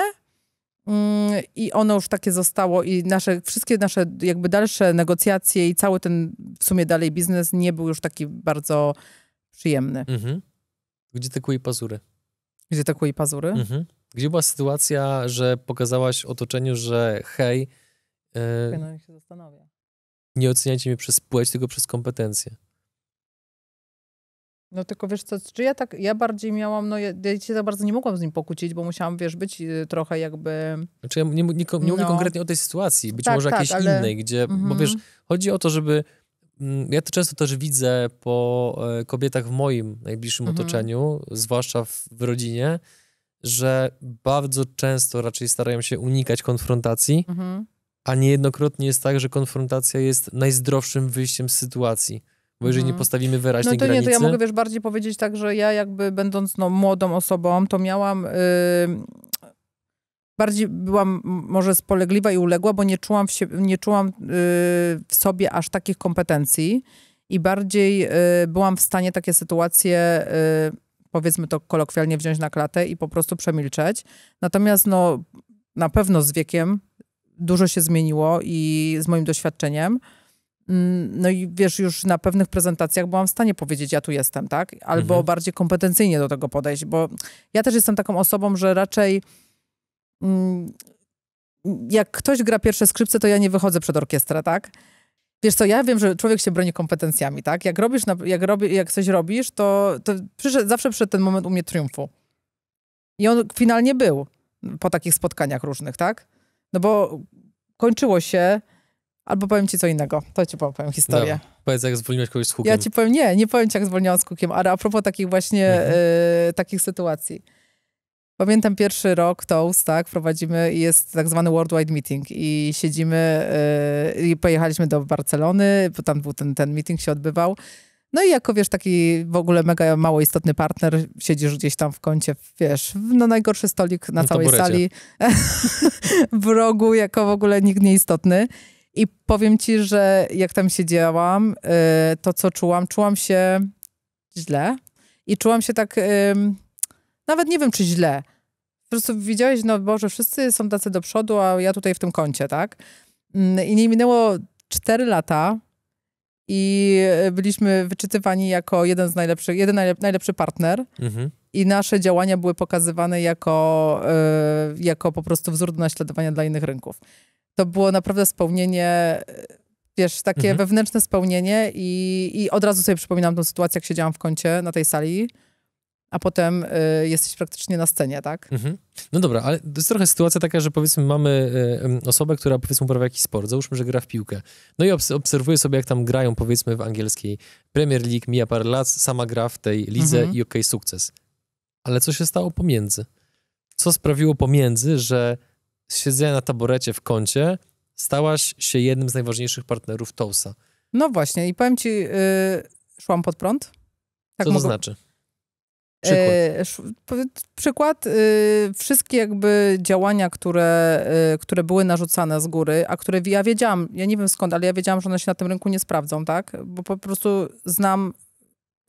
Mm, I ono już takie zostało i nasze, wszystkie nasze jakby dalsze negocjacje i cały ten w sumie dalej biznes nie był już taki bardzo przyjemny. Mhm. Gdzie te kły i pazury? Gdzie te pazury? Mhm. Gdzie była sytuacja, że pokazałaś otoczeniu, że hej... Yy, no, się zastanawia. Nie oceniajcie mnie przez płeć, tylko przez kompetencje. No tylko wiesz co, czy ja tak, ja bardziej miałam, no ja, ja się za bardzo nie mogłam z nim pokłócić, bo musiałam, wiesz, być y, trochę jakby... Znaczy ja nie, nie, nie no. mówię konkretnie o tej sytuacji, być tak, może tak, jakiejś ale... innej, gdzie, bo mhm. wiesz, chodzi o to, żeby... Mm, ja to często też widzę po e, kobietach w moim najbliższym mhm. otoczeniu, zwłaszcza w, w rodzinie, że bardzo często raczej starają się unikać konfrontacji, mhm. a niejednokrotnie jest tak, że konfrontacja jest najzdrowszym wyjściem z sytuacji. Bo jeżeli nie mhm. postawimy wyraźnej granicy... No to granicy... nie, to ja mogę wiesz bardziej powiedzieć tak, że ja jakby będąc no, młodą osobą, to miałam... Y, bardziej byłam może spolegliwa i uległa, bo nie czułam w, sie, nie czułam, y, w sobie aż takich kompetencji i bardziej y, byłam w stanie takie sytuacje, powiedzmy to kolokwialnie, wziąć na klatę i po prostu przemilczeć. Natomiast no, na pewno z wiekiem dużo się zmieniło i z moim doświadczeniem. Mm, no i wiesz, już na pewnych prezentacjach byłam w stanie powiedzieć, ja tu jestem, tak? Albo mhm. bardziej kompetencyjnie do tego podejść, bo ja też jestem taką osobą, że raczej mm, jak ktoś gra pierwsze skrzypce, to ja nie wychodzę przed orkiestrę, tak? Wiesz co, ja wiem, że człowiek się broni kompetencjami, tak? Jak robisz, jak, robi, jak coś robisz, to, to przyszedł, zawsze przyszedł ten moment u mnie triumfu. I on finalnie był po takich spotkaniach różnych, tak? No bo kończyło się Albo powiem ci co innego. To ci powiem historię. No, powiedz, jak zwolniłaś kogoś z hukiem. Ja ci powiem, nie, nie powiem ci, jak zwolniłam z hukiem, ale a propos takich właśnie y, takich sytuacji. Pamiętam pierwszy rok Toast, tak, prowadzimy i jest tak zwany Worldwide Meeting i siedzimy e, i pojechaliśmy do Barcelony, bo tam był ten, ten meeting się odbywał. No i jako, wiesz, taki w ogóle mega mało istotny partner, siedzisz gdzieś tam w kącie, wiesz, no najgorszy stolik na całej taburecie. sali, w rogu, jako w ogóle nikt nieistotny. istotny. I powiem ci, że jak tam siedziałam, y, to co czułam, czułam się źle i czułam się tak, nawet nie wiem czy źle. Po prostu widziałeś, no Boże, wszyscy są tacy do przodu, a ja tutaj w tym kącie, tak? Mm, I nie minęło 4 lata, i e, byliśmy wyczytywani jako jeden z najlepszych, jeden najlepszy partner. Mhm. I nasze działania były pokazywane jako, e, jako po prostu wzór do naśladowania dla innych rynków. To było naprawdę spełnienie, e, wiesz, takie mhm. wewnętrzne spełnienie i, i od razu sobie przypominam tą sytuację, jak siedziałam w kącie na tej sali a potem y, jesteś praktycznie na scenie, tak? Mhm. No dobra, ale to jest trochę sytuacja taka, że powiedzmy mamy y, y osobę, która powiedzmy uprawia jakiś sport, załóżmy, że gra w piłkę. No i obs obserwuje sobie, jak tam grają powiedzmy w angielskiej Premier League, mija parę lat, sama gra w tej lidze mhm. i okej, okay, sukces. Ale co się stało pomiędzy? Co sprawiło pomiędzy, że z siedzenia na taborecie w kącie stałaś się jednym z najważniejszych partnerów Tousa? No właśnie i powiem ci, y, szłam pod prąd. Tak co to mogę... znaczy? Przykład. E, przykład. E, wszystkie jakby działania, które, e, które były narzucane z góry, a które ja wiedziałam, ja nie wiem skąd, ale ja wiedziałam, że one się na tym rynku nie sprawdzą, tak? Bo po prostu znam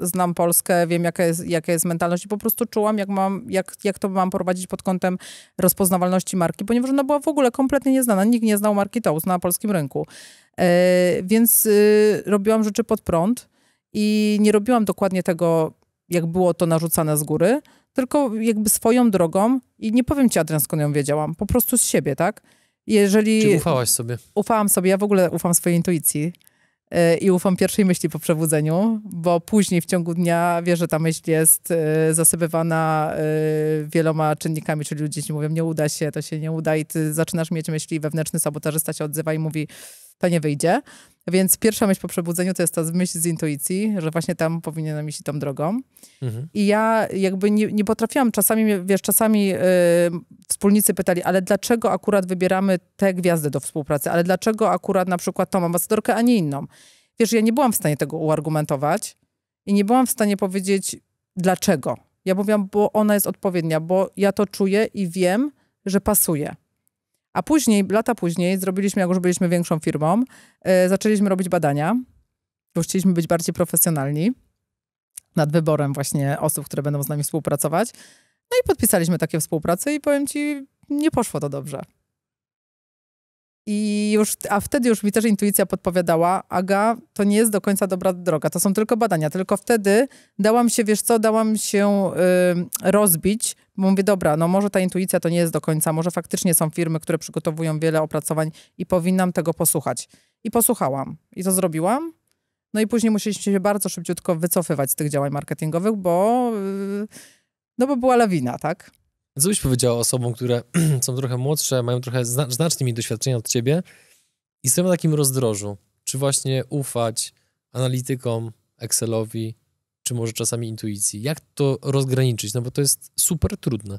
znam Polskę, wiem jaka jest, jaka jest mentalność i po prostu czułam, jak, mam, jak, jak to mam prowadzić pod kątem rozpoznawalności marki, ponieważ ona była w ogóle kompletnie nieznana. Nikt nie znał marki Toast na polskim rynku. E, więc robiłam rzeczy pod prąd i nie robiłam dokładnie tego, jak było to narzucane z góry, tylko jakby swoją drogą i nie powiem ci Adrian, skąd ją wiedziałam, po prostu z siebie, tak? Jeżeli... Czy ufałaś sobie? Ufałam sobie, ja w ogóle ufam swojej intuicji e, i ufam pierwszej myśli po przebudzeniu, bo później w ciągu dnia wie, że ta myśl jest e, zasypywana e, wieloma czynnikami, czyli ludzie ci mówią, nie uda się, to się nie uda i ty zaczynasz mieć myśli, wewnętrzny sabotażysta się odzywa i mówi, to nie wyjdzie. Więc pierwsza myśl po przebudzeniu to jest ta myśl z intuicji, że właśnie tam powinienem iść tą drogą. Mhm. I ja jakby nie, nie potrafiłam, czasami, wiesz, czasami yy, wspólnicy pytali, ale dlaczego akurat wybieramy te gwiazdy do współpracy, ale dlaczego akurat na przykład tą ambasadorkę, a nie inną? Wiesz, ja nie byłam w stanie tego uargumentować i nie byłam w stanie powiedzieć dlaczego. Ja mówiłam, bo ona jest odpowiednia, bo ja to czuję i wiem, że pasuje. A później, lata później, zrobiliśmy, jak już byliśmy większą firmą, yy, zaczęliśmy robić badania, bo chcieliśmy być bardziej profesjonalni nad wyborem właśnie osób, które będą z nami współpracować. No i podpisaliśmy takie współprace i powiem ci, nie poszło to dobrze. I już, a wtedy już mi też intuicja podpowiadała, Aga, to nie jest do końca dobra droga, to są tylko badania. Tylko wtedy dałam się, wiesz co, dałam się yy, rozbić bo mówię, dobra, no może ta intuicja to nie jest do końca, może faktycznie są firmy, które przygotowują wiele opracowań i powinnam tego posłuchać. I posłuchałam. I to zrobiłam. No i później musieliśmy się bardzo szybciutko wycofywać z tych działań marketingowych, bo, yy, no bo była lawina, tak? Co byś powiedziała osobom, które są trochę młodsze, mają trochę znacznie mniej doświadczenia od ciebie i są na takim rozdrożu? Czy właśnie ufać analitykom, Excelowi, czy może czasami intuicji? Jak to rozgraniczyć? No bo to jest super trudne.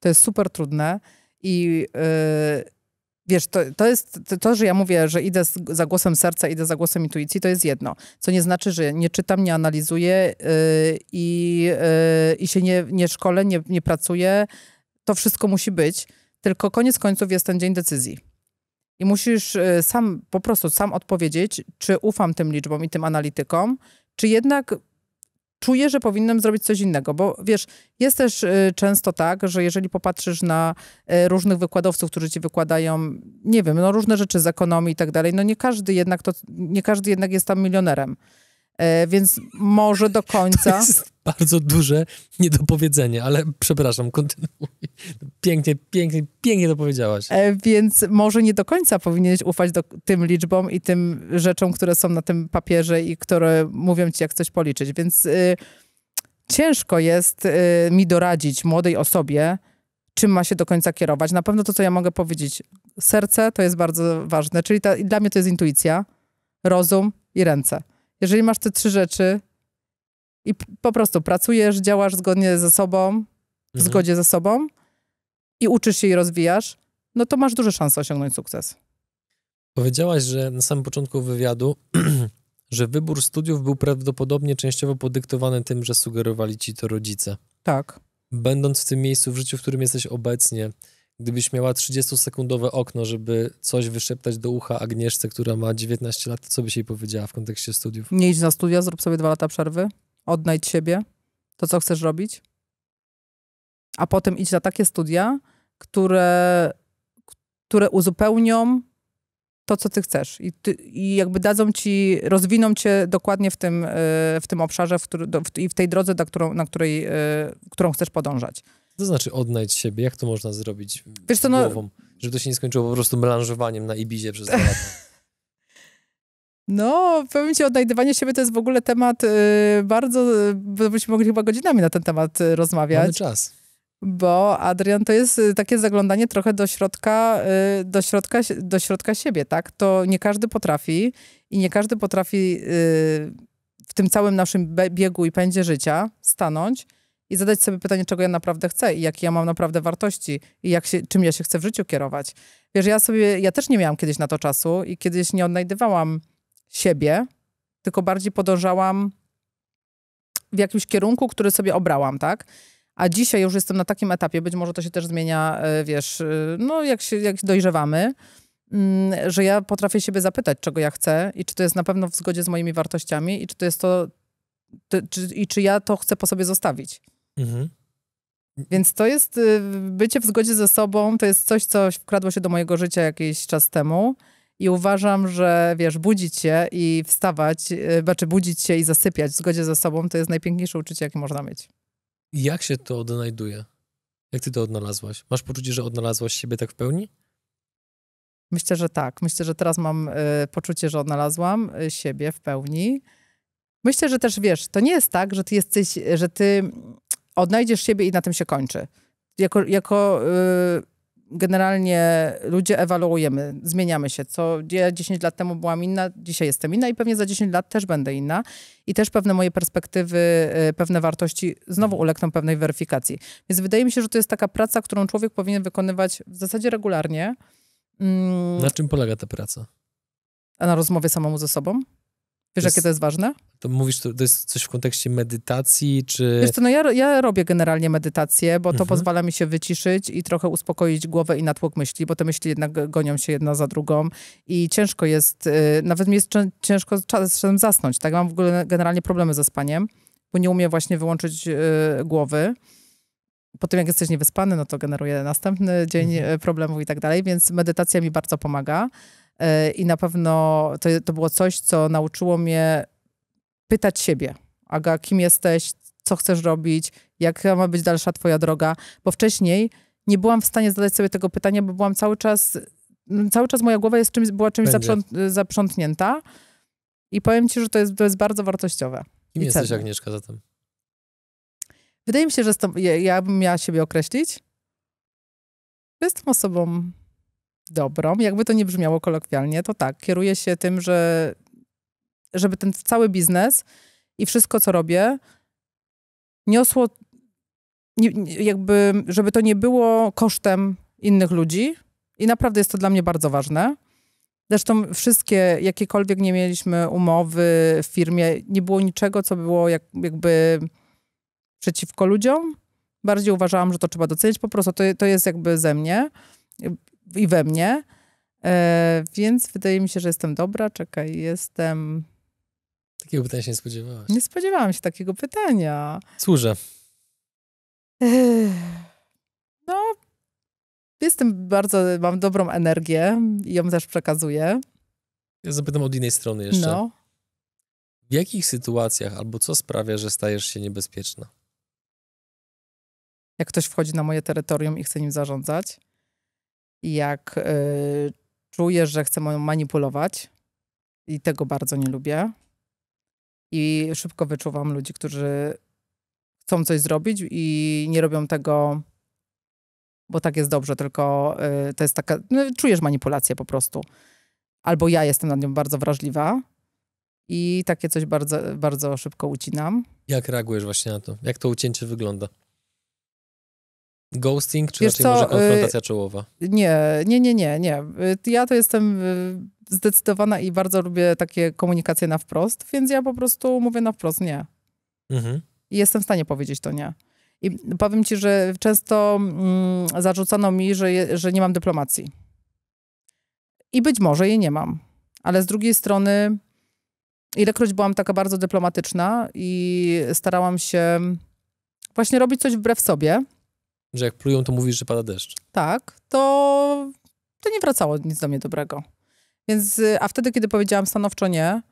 To jest super trudne i yy, wiesz, to, to jest to, to, że ja mówię, że idę z, za głosem serca, idę za głosem intuicji, to jest jedno. Co nie znaczy, że nie czytam, nie analizuję y, i yy, się nie, nie szkole, nie, nie pracuję. To wszystko musi być, tylko koniec końców jest ten dzień decyzji. I musisz y, sam po prostu sam odpowiedzieć, czy ufam tym liczbom i tym analitykom, czy jednak czuję, że powinienem zrobić coś innego, bo wiesz, jest też y, często tak, że jeżeli popatrzysz na y, różnych wykładowców, którzy ci wykładają, nie wiem, no różne rzeczy z ekonomii i tak dalej, no nie każdy jednak to, nie każdy jednak jest tam milionerem. E, więc może do końca. To jest bardzo duże niedopowiedzenie, ale przepraszam, kontynuuj. Pięknie, pięknie, pięknie to powiedziałaś. E, więc może nie do końca powinieneś ufać do, tym liczbom i tym rzeczom, które są na tym papierze i które mówią ci, jak coś policzyć. Więc y, ciężko jest y, mi doradzić młodej osobie, czym ma się do końca kierować. Na pewno to, co ja mogę powiedzieć, serce to jest bardzo ważne, czyli ta, dla mnie to jest intuicja, rozum i ręce jeżeli masz te trzy rzeczy i po prostu pracujesz, działasz zgodnie ze sobą, w mhm. zgodzie ze sobą i uczysz się i rozwijasz, no to masz duże szanse osiągnąć sukces. Powiedziałaś, że na samym początku wywiadu, że wybór studiów był prawdopodobnie częściowo podyktowany tym, że sugerowali ci to rodzice. Tak. Będąc w tym miejscu w życiu, w którym jesteś obecnie, Gdybyś miała 30-sekundowe okno, żeby coś wyszeptać do ucha Agnieszce, która ma 19 lat, to co byś jej powiedziała w kontekście studiów? Nie idź na studia, zrób sobie dwa lata przerwy, odnajdź siebie, to co chcesz robić, a potem idź na takie studia, które, które uzupełnią to, co ty chcesz. I, ty, I, jakby dadzą ci, rozwiną cię dokładnie w tym, y, w tym obszarze w który, do, w, i w tej drodze, na, którą, na której, y, którą chcesz podążać. To znaczy odnajdź siebie, jak to można zrobić Wiesz co, no- głową, no... żeby to się nie skończyło po prostu melanżowaniem na Ibizie przez dwa lata. No, powiem ci, odnajdywanie siebie to jest w ogóle temat y, bardzo, y, byśmy mogli chyba godzinami na ten temat y, rozmawiać. Mamy czas. Bo Adrian, to jest y, takie zaglądanie trochę do środka, y, do środka, do środka siebie, tak? To nie każdy potrafi i nie każdy potrafi y, w tym całym naszym biegu i pędzie życia stanąć i zadać sobie pytanie, czego ja naprawdę chcę i jakie ja mam naprawdę wartości i jak się, czym ja się chcę w życiu kierować. Wiesz, ja sobie, ja też nie miałam kiedyś na to czasu i kiedyś nie odnajdywałam siebie, tylko bardziej podążałam w jakimś kierunku, który sobie obrałam, tak? A dzisiaj już jestem na takim etapie, być może to się też zmienia, e, wiesz, e, no jak, się, jak dojrzewamy, mm, że ja potrafię siebie zapytać, czego ja chcę i czy to jest na pewno w zgodzie z moimi wartościami i czy to jest to, to czy, i czy ja to chcę po sobie zostawić. Mhm. Więc to jest y, bycie w zgodzie ze sobą, to jest coś, co wkradło się do mojego życia jakiś czas temu. I uważam, że wiesz, budzić się i wstawać, y, znaczy budzić się i zasypiać w zgodzie ze sobą, to jest najpiękniejsze uczucie, jakie można mieć. Jak się to odnajduje? Jak ty to odnalazłaś? Masz poczucie, że odnalazłaś siebie tak w pełni? Myślę, że tak. Myślę, że teraz mam y, poczucie, że odnalazłam y, siebie w pełni. Myślę, że też wiesz, to nie jest tak, że ty jesteś, że ty odnajdziesz siebie i na tym się kończy. Jako, jako yy, generalnie ludzie ewaluujemy, zmieniamy się. Co ja 10 lat temu byłam inna, dzisiaj jestem inna i pewnie za 10 lat też będę inna. I też pewne moje perspektywy, yy, pewne wartości znowu ulegną pewnej weryfikacji. Więc wydaje mi się, że to jest taka praca, którą człowiek powinien wykonywać w zasadzie regularnie. Yy. Na czym polega ta praca? A na rozmowie samemu ze sobą? Wiesz, to jakie jest, to jest ważne? To mówisz, to, to, jest coś w kontekście medytacji, czy... Wiesz co, no ja, ja robię generalnie medytację, bo to mhm. pozwala mi się wyciszyć i trochę uspokoić głowę i natłok myśli, bo te myśli jednak gonią się jedna za drugą i ciężko jest, y, nawet mi jest ciężko czasem zasnąć, tak? Mam w ogóle generalnie problemy ze spaniem, bo nie umiem właśnie wyłączyć y, głowy po tym jak jesteś niewyspany, no to generuje następny dzień mhm. y, problemów i tak dalej, więc medytacja mi bardzo pomaga. E, I na pewno to, to było coś, co nauczyło mnie pytać siebie. Aga, kim jesteś, co chcesz robić, jaka ma być dalsza twoja droga, bo wcześniej nie byłam w stanie zadać sobie tego pytania, bo byłam cały czas, mm, cały czas moja głowa jest czymś, była czymś zaprząt, zaprzątnięta i powiem ci, że to jest, to jest bardzo wartościowe. Kim jesteś cenne. Agnieszka zatem? Wydaje mi się, że jestem, ja, ja bym miała siebie określić. Jestem osobą dobrą, jakby to nie brzmiało kolokwialnie, to tak, kieruję się tym, że żeby ten cały biznes i wszystko, co robię, niosło, nie, jakby, żeby to nie było kosztem innych ludzi. I naprawdę jest to dla mnie bardzo ważne. Zresztą wszystkie, jakiekolwiek nie mieliśmy umowy w firmie, nie było niczego, co było jak, jakby przeciwko ludziom. Bardziej uważałam, że to trzeba docenić. Po prostu to, to jest jakby ze mnie i we mnie. E, więc wydaje mi się, że jestem dobra. Czekaj, jestem. Takiego pytania się nie spodziewałaś. Nie spodziewałam się takiego pytania. Służę. E, no, jestem bardzo, mam dobrą energię i ją też przekazuję. Ja zapytam od innej strony jeszcze. No. W jakich sytuacjach albo co sprawia, że stajesz się niebezpieczna? Jak ktoś wchodzi na moje terytorium i chce nim zarządzać jak y, czuję, że chcę ją manipulować i tego bardzo nie lubię. I szybko wyczuwam ludzi, którzy chcą coś zrobić i nie robią tego, bo tak jest dobrze, tylko y, to jest taka, no, czujesz manipulację po prostu. Albo ja jestem nad nią bardzo wrażliwa i takie coś bardzo, bardzo szybko ucinam. Jak reagujesz właśnie na to? Jak to ucięcie wygląda? Ghosting, czy Wiesz raczej co, może y, konfrontacja czołowa? Nie, nie, nie, nie, nie. Y, ja to jestem y, zdecydowana i bardzo lubię takie komunikacje na wprost, więc ja po prostu mówię na wprost nie. Mhm. I jestem w stanie powiedzieć to nie. I powiem ci, że często mm, zarzucano mi, że, je, że nie mam dyplomacji. I być może jej nie mam. Ale z drugiej strony, ilekroć byłam taka bardzo dyplomatyczna i starałam się właśnie robić coś wbrew sobie, że jak plują, to mówisz, że pada deszcz. Tak, to, to nie wracało nic do mnie dobrego. Więc, a wtedy, kiedy powiedziałam stanowczo nie,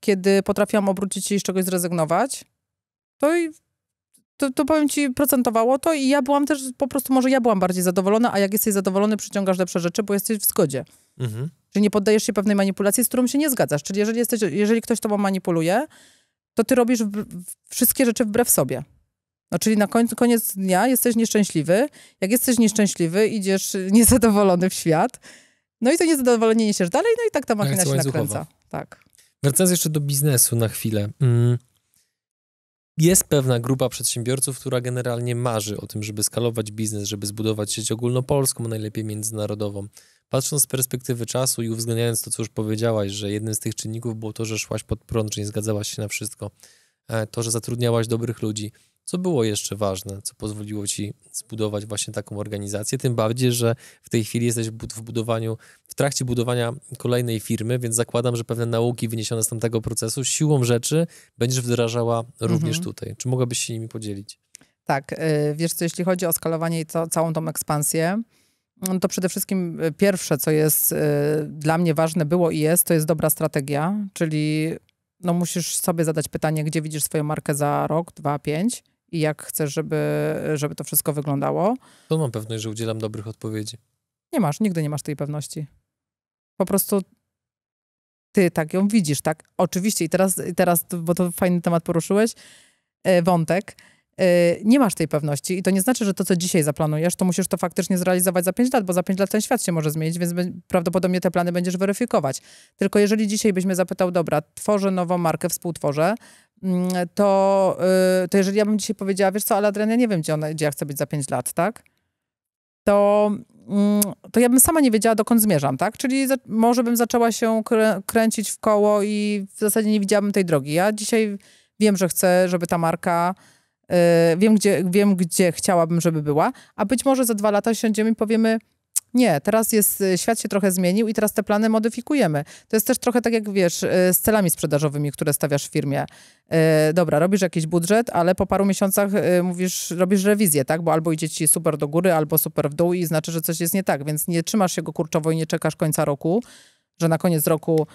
kiedy potrafiłam obrócić się i z czegoś zrezygnować, to, to, to powiem ci, procentowało to i ja byłam też, po prostu może ja byłam bardziej zadowolona, a jak jesteś zadowolony, przyciągasz lepsze rzeczy, bo jesteś w zgodzie. Mhm. Czyli nie poddajesz się pewnej manipulacji, z którą się nie zgadzasz. Czyli jeżeli, jesteś, jeżeli ktoś tobą manipuluje, to ty robisz w, w, wszystkie rzeczy wbrew sobie. No, czyli na końcu, koniec dnia jesteś nieszczęśliwy. Jak jesteś nieszczęśliwy, idziesz niezadowolony w świat. No i to niezadowolenie niesiesz dalej, no i tak ta no machina się nakręca. Tak. Wracając jeszcze do biznesu na chwilę. Mm. Jest pewna grupa przedsiębiorców, która generalnie marzy o tym, żeby skalować biznes, żeby zbudować sieć ogólnopolską, najlepiej międzynarodową. Patrząc z perspektywy czasu i uwzględniając to, co już powiedziałaś, że jednym z tych czynników było to, że szłaś pod prąd, że nie zgadzałaś się na wszystko, e, to, że zatrudniałaś dobrych ludzi, co było jeszcze ważne, co pozwoliło ci zbudować właśnie taką organizację? Tym bardziej, że w tej chwili jesteś w budowaniu, w trakcie budowania kolejnej firmy, więc zakładam, że pewne nauki wyniesione z tamtego procesu siłą rzeczy będziesz wdrażała również mhm. tutaj. Czy mogłabyś się nimi podzielić? Tak, y, wiesz co, jeśli chodzi o skalowanie i całą tą ekspansję, to przede wszystkim y, pierwsze, co jest y, dla mnie ważne było i jest, to jest dobra strategia, czyli no musisz sobie zadać pytanie, gdzie widzisz swoją markę za rok, dwa, pięć i jak chcesz, żeby, żeby to wszystko wyglądało. To mam pewność, że udzielam dobrych odpowiedzi. Nie masz, nigdy nie masz tej pewności. Po prostu ty tak ją widzisz, tak? Oczywiście, i teraz, i teraz bo to fajny temat poruszyłeś, e, wątek. E, nie masz tej pewności i to nie znaczy, że to, co dzisiaj zaplanujesz, to musisz to faktycznie zrealizować za 5 lat, bo za 5 lat ten świat się może zmienić, więc prawdopodobnie te plany będziesz weryfikować. Tylko jeżeli dzisiaj byś mnie zapytał, dobra, tworzę nową markę, współtworzę, Mm, to, y, to jeżeli ja bym dzisiaj powiedziała, wiesz co, ale Adrian, ja nie wiem, gdzie, ona, gdzie ja chcę być za 5 lat, tak? To, mm, to ja bym sama nie wiedziała, dokąd zmierzam, tak? Czyli za, może bym zaczęła się krę kręcić w koło i w zasadzie nie widziałabym tej drogi. Ja dzisiaj wiem, że chcę, żeby ta marka, yy, wiem, gdzie, wiem, gdzie chciałabym, żeby była, a być może za dwa lata siądziemy i powiemy, nie, teraz jest, y, świat się trochę zmienił i teraz te plany modyfikujemy. To jest też trochę tak jak wiesz, y, z celami sprzedażowymi, które stawiasz w firmie. Y, dobra, robisz jakiś budżet, ale po paru miesiącach mówisz, robisz rewizję, tak? Bo albo idzie ci super do góry, albo super w dół i znaczy, że coś jest nie tak, więc nie trzymasz się go kurczowo i nie czekasz końca roku, że na koniec roku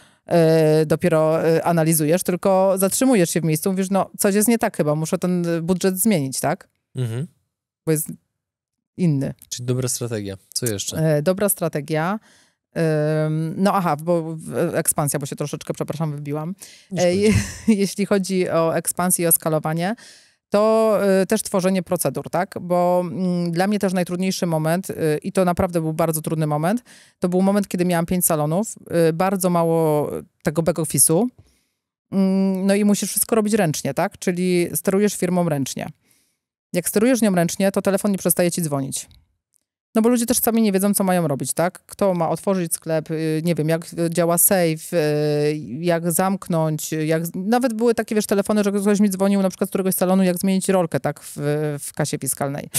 dopiero analizujesz, tylko zatrzymujesz się w miejscu, mówisz, no coś jest nie tak chyba, muszę ten budżet zmienić, tak? Mhm. Bo jest inny. Czyli dobra strategia. Co jeszcze? E, dobra strategia. No aha, bo ekspansja, bo się troszeczkę, przepraszam, wybiłam. Je, jeśli chodzi o ekspansję i o skalowanie, to y, też tworzenie procedur, tak? Bo mm, dla mnie też najtrudniejszy moment, y, i to naprawdę był bardzo trudny moment, to był moment, kiedy miałam pięć salonów, y, bardzo mało tego back office'u, mm, no i musisz wszystko robić ręcznie, tak? Czyli sterujesz firmą ręcznie. Jak sterujesz nią ręcznie, to telefon nie przestaje ci dzwonić. No bo ludzie też sami nie wiedzą, co mają robić, tak? Kto ma otworzyć sklep, y, nie wiem, jak działa safe, y, jak zamknąć, y, jak... Nawet były takie, wiesz, telefony, że ktoś mi dzwonił na przykład z któregoś salonu, jak zmienić rolkę, tak, w, w kasie fiskalnej.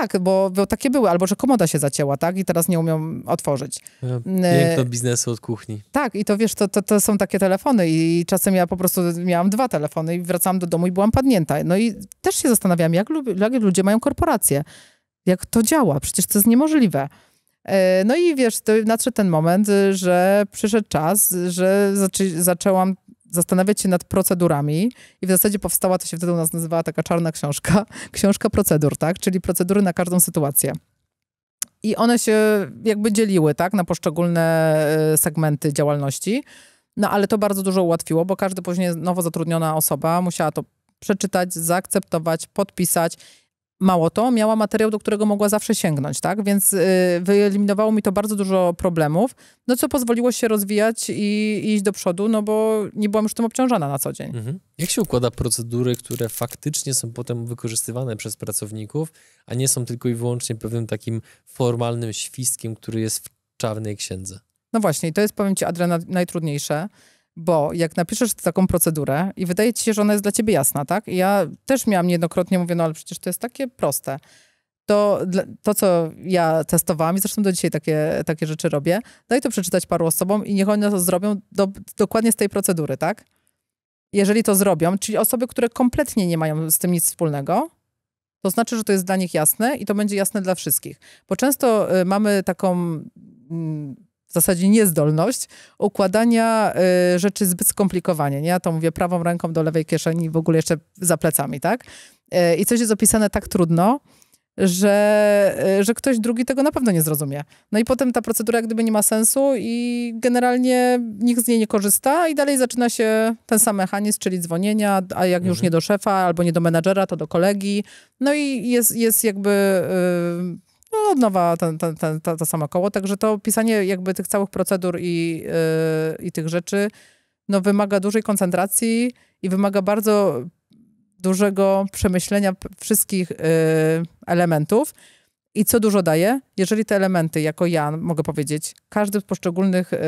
Tak, bo, bo, takie były, albo że komoda się zacięła, tak? I teraz nie umiem otworzyć. Piękno e, biznesu od kuchni. Tak, i to wiesz, to, to, to, są takie telefony i czasem ja po prostu miałam dwa telefony i wracałam do domu i byłam padnięta. No i też się zastanawiam, jak, jak ludzie mają korporacje. Jak to działa? Przecież to jest niemożliwe. E, no i wiesz, to nadszedł ten moment, że przyszedł czas, że zaczę, zaczęłam zastanawiać się nad procedurami i w zasadzie powstała, to się wtedy u nas nazywała taka czarna książka, książka procedur, tak? Czyli procedury na każdą sytuację. I one się jakby dzieliły, tak? Na poszczególne e, segmenty działalności. No ale to bardzo dużo ułatwiło, bo każdy później nowo zatrudniona osoba musiała to przeczytać, zaakceptować, podpisać Mało to, miała materiał, do którego mogła zawsze sięgnąć, tak? Więc y, wyeliminowało mi to bardzo dużo problemów, no co pozwoliło się rozwijać i, i iść do przodu, no bo nie byłam już tym obciążona na co dzień. Mhm. Jak się układa procedury, które faktycznie są potem wykorzystywane przez pracowników, a nie są tylko i wyłącznie pewnym takim formalnym świstkiem, który jest w czarnej księdze? No właśnie, to jest, powiem ci, Adrian, najtrudniejsze. Bo jak napiszesz taką procedurę i wydaje ci się, że ona jest dla ciebie jasna, tak? I ja też miałam niejednokrotnie, mówię, no ale przecież to jest takie proste. To, to co ja testowałam i zresztą do dzisiaj takie, takie rzeczy robię, daj to przeczytać paru osobom i niech one to zrobią do, dokładnie z tej procedury, tak? Jeżeli to zrobią, czyli osoby, które kompletnie nie mają z tym nic wspólnego, to znaczy, że to jest dla nich jasne i to będzie jasne dla wszystkich. Bo często y, mamy taką... Y, w zasadzie niezdolność układania y, rzeczy zbyt skomplikowanie. Nie? Ja to mówię prawą ręką do lewej kieszeni, w ogóle jeszcze za plecami, tak? Y, I coś jest opisane tak trudno, że, y, że ktoś drugi tego na pewno nie zrozumie. No i potem ta procedura jak gdyby nie ma sensu i generalnie nikt z niej nie korzysta i dalej zaczyna się ten sam mechanizm, czyli dzwonienia, a jak mhm. już nie do szefa albo nie do menadżera, to do kolegi. No i jest, jest jakby y, no, od nowa ten, ten, ten, to, to samo koło. Także to pisanie jakby tych całych procedur i, yy, i tych rzeczy no, wymaga dużej koncentracji i wymaga bardzo dużego przemyślenia wszystkich yy, elementów. I co dużo daje? Jeżeli te elementy, jako ja mogę powiedzieć, każdy z poszczególnych y,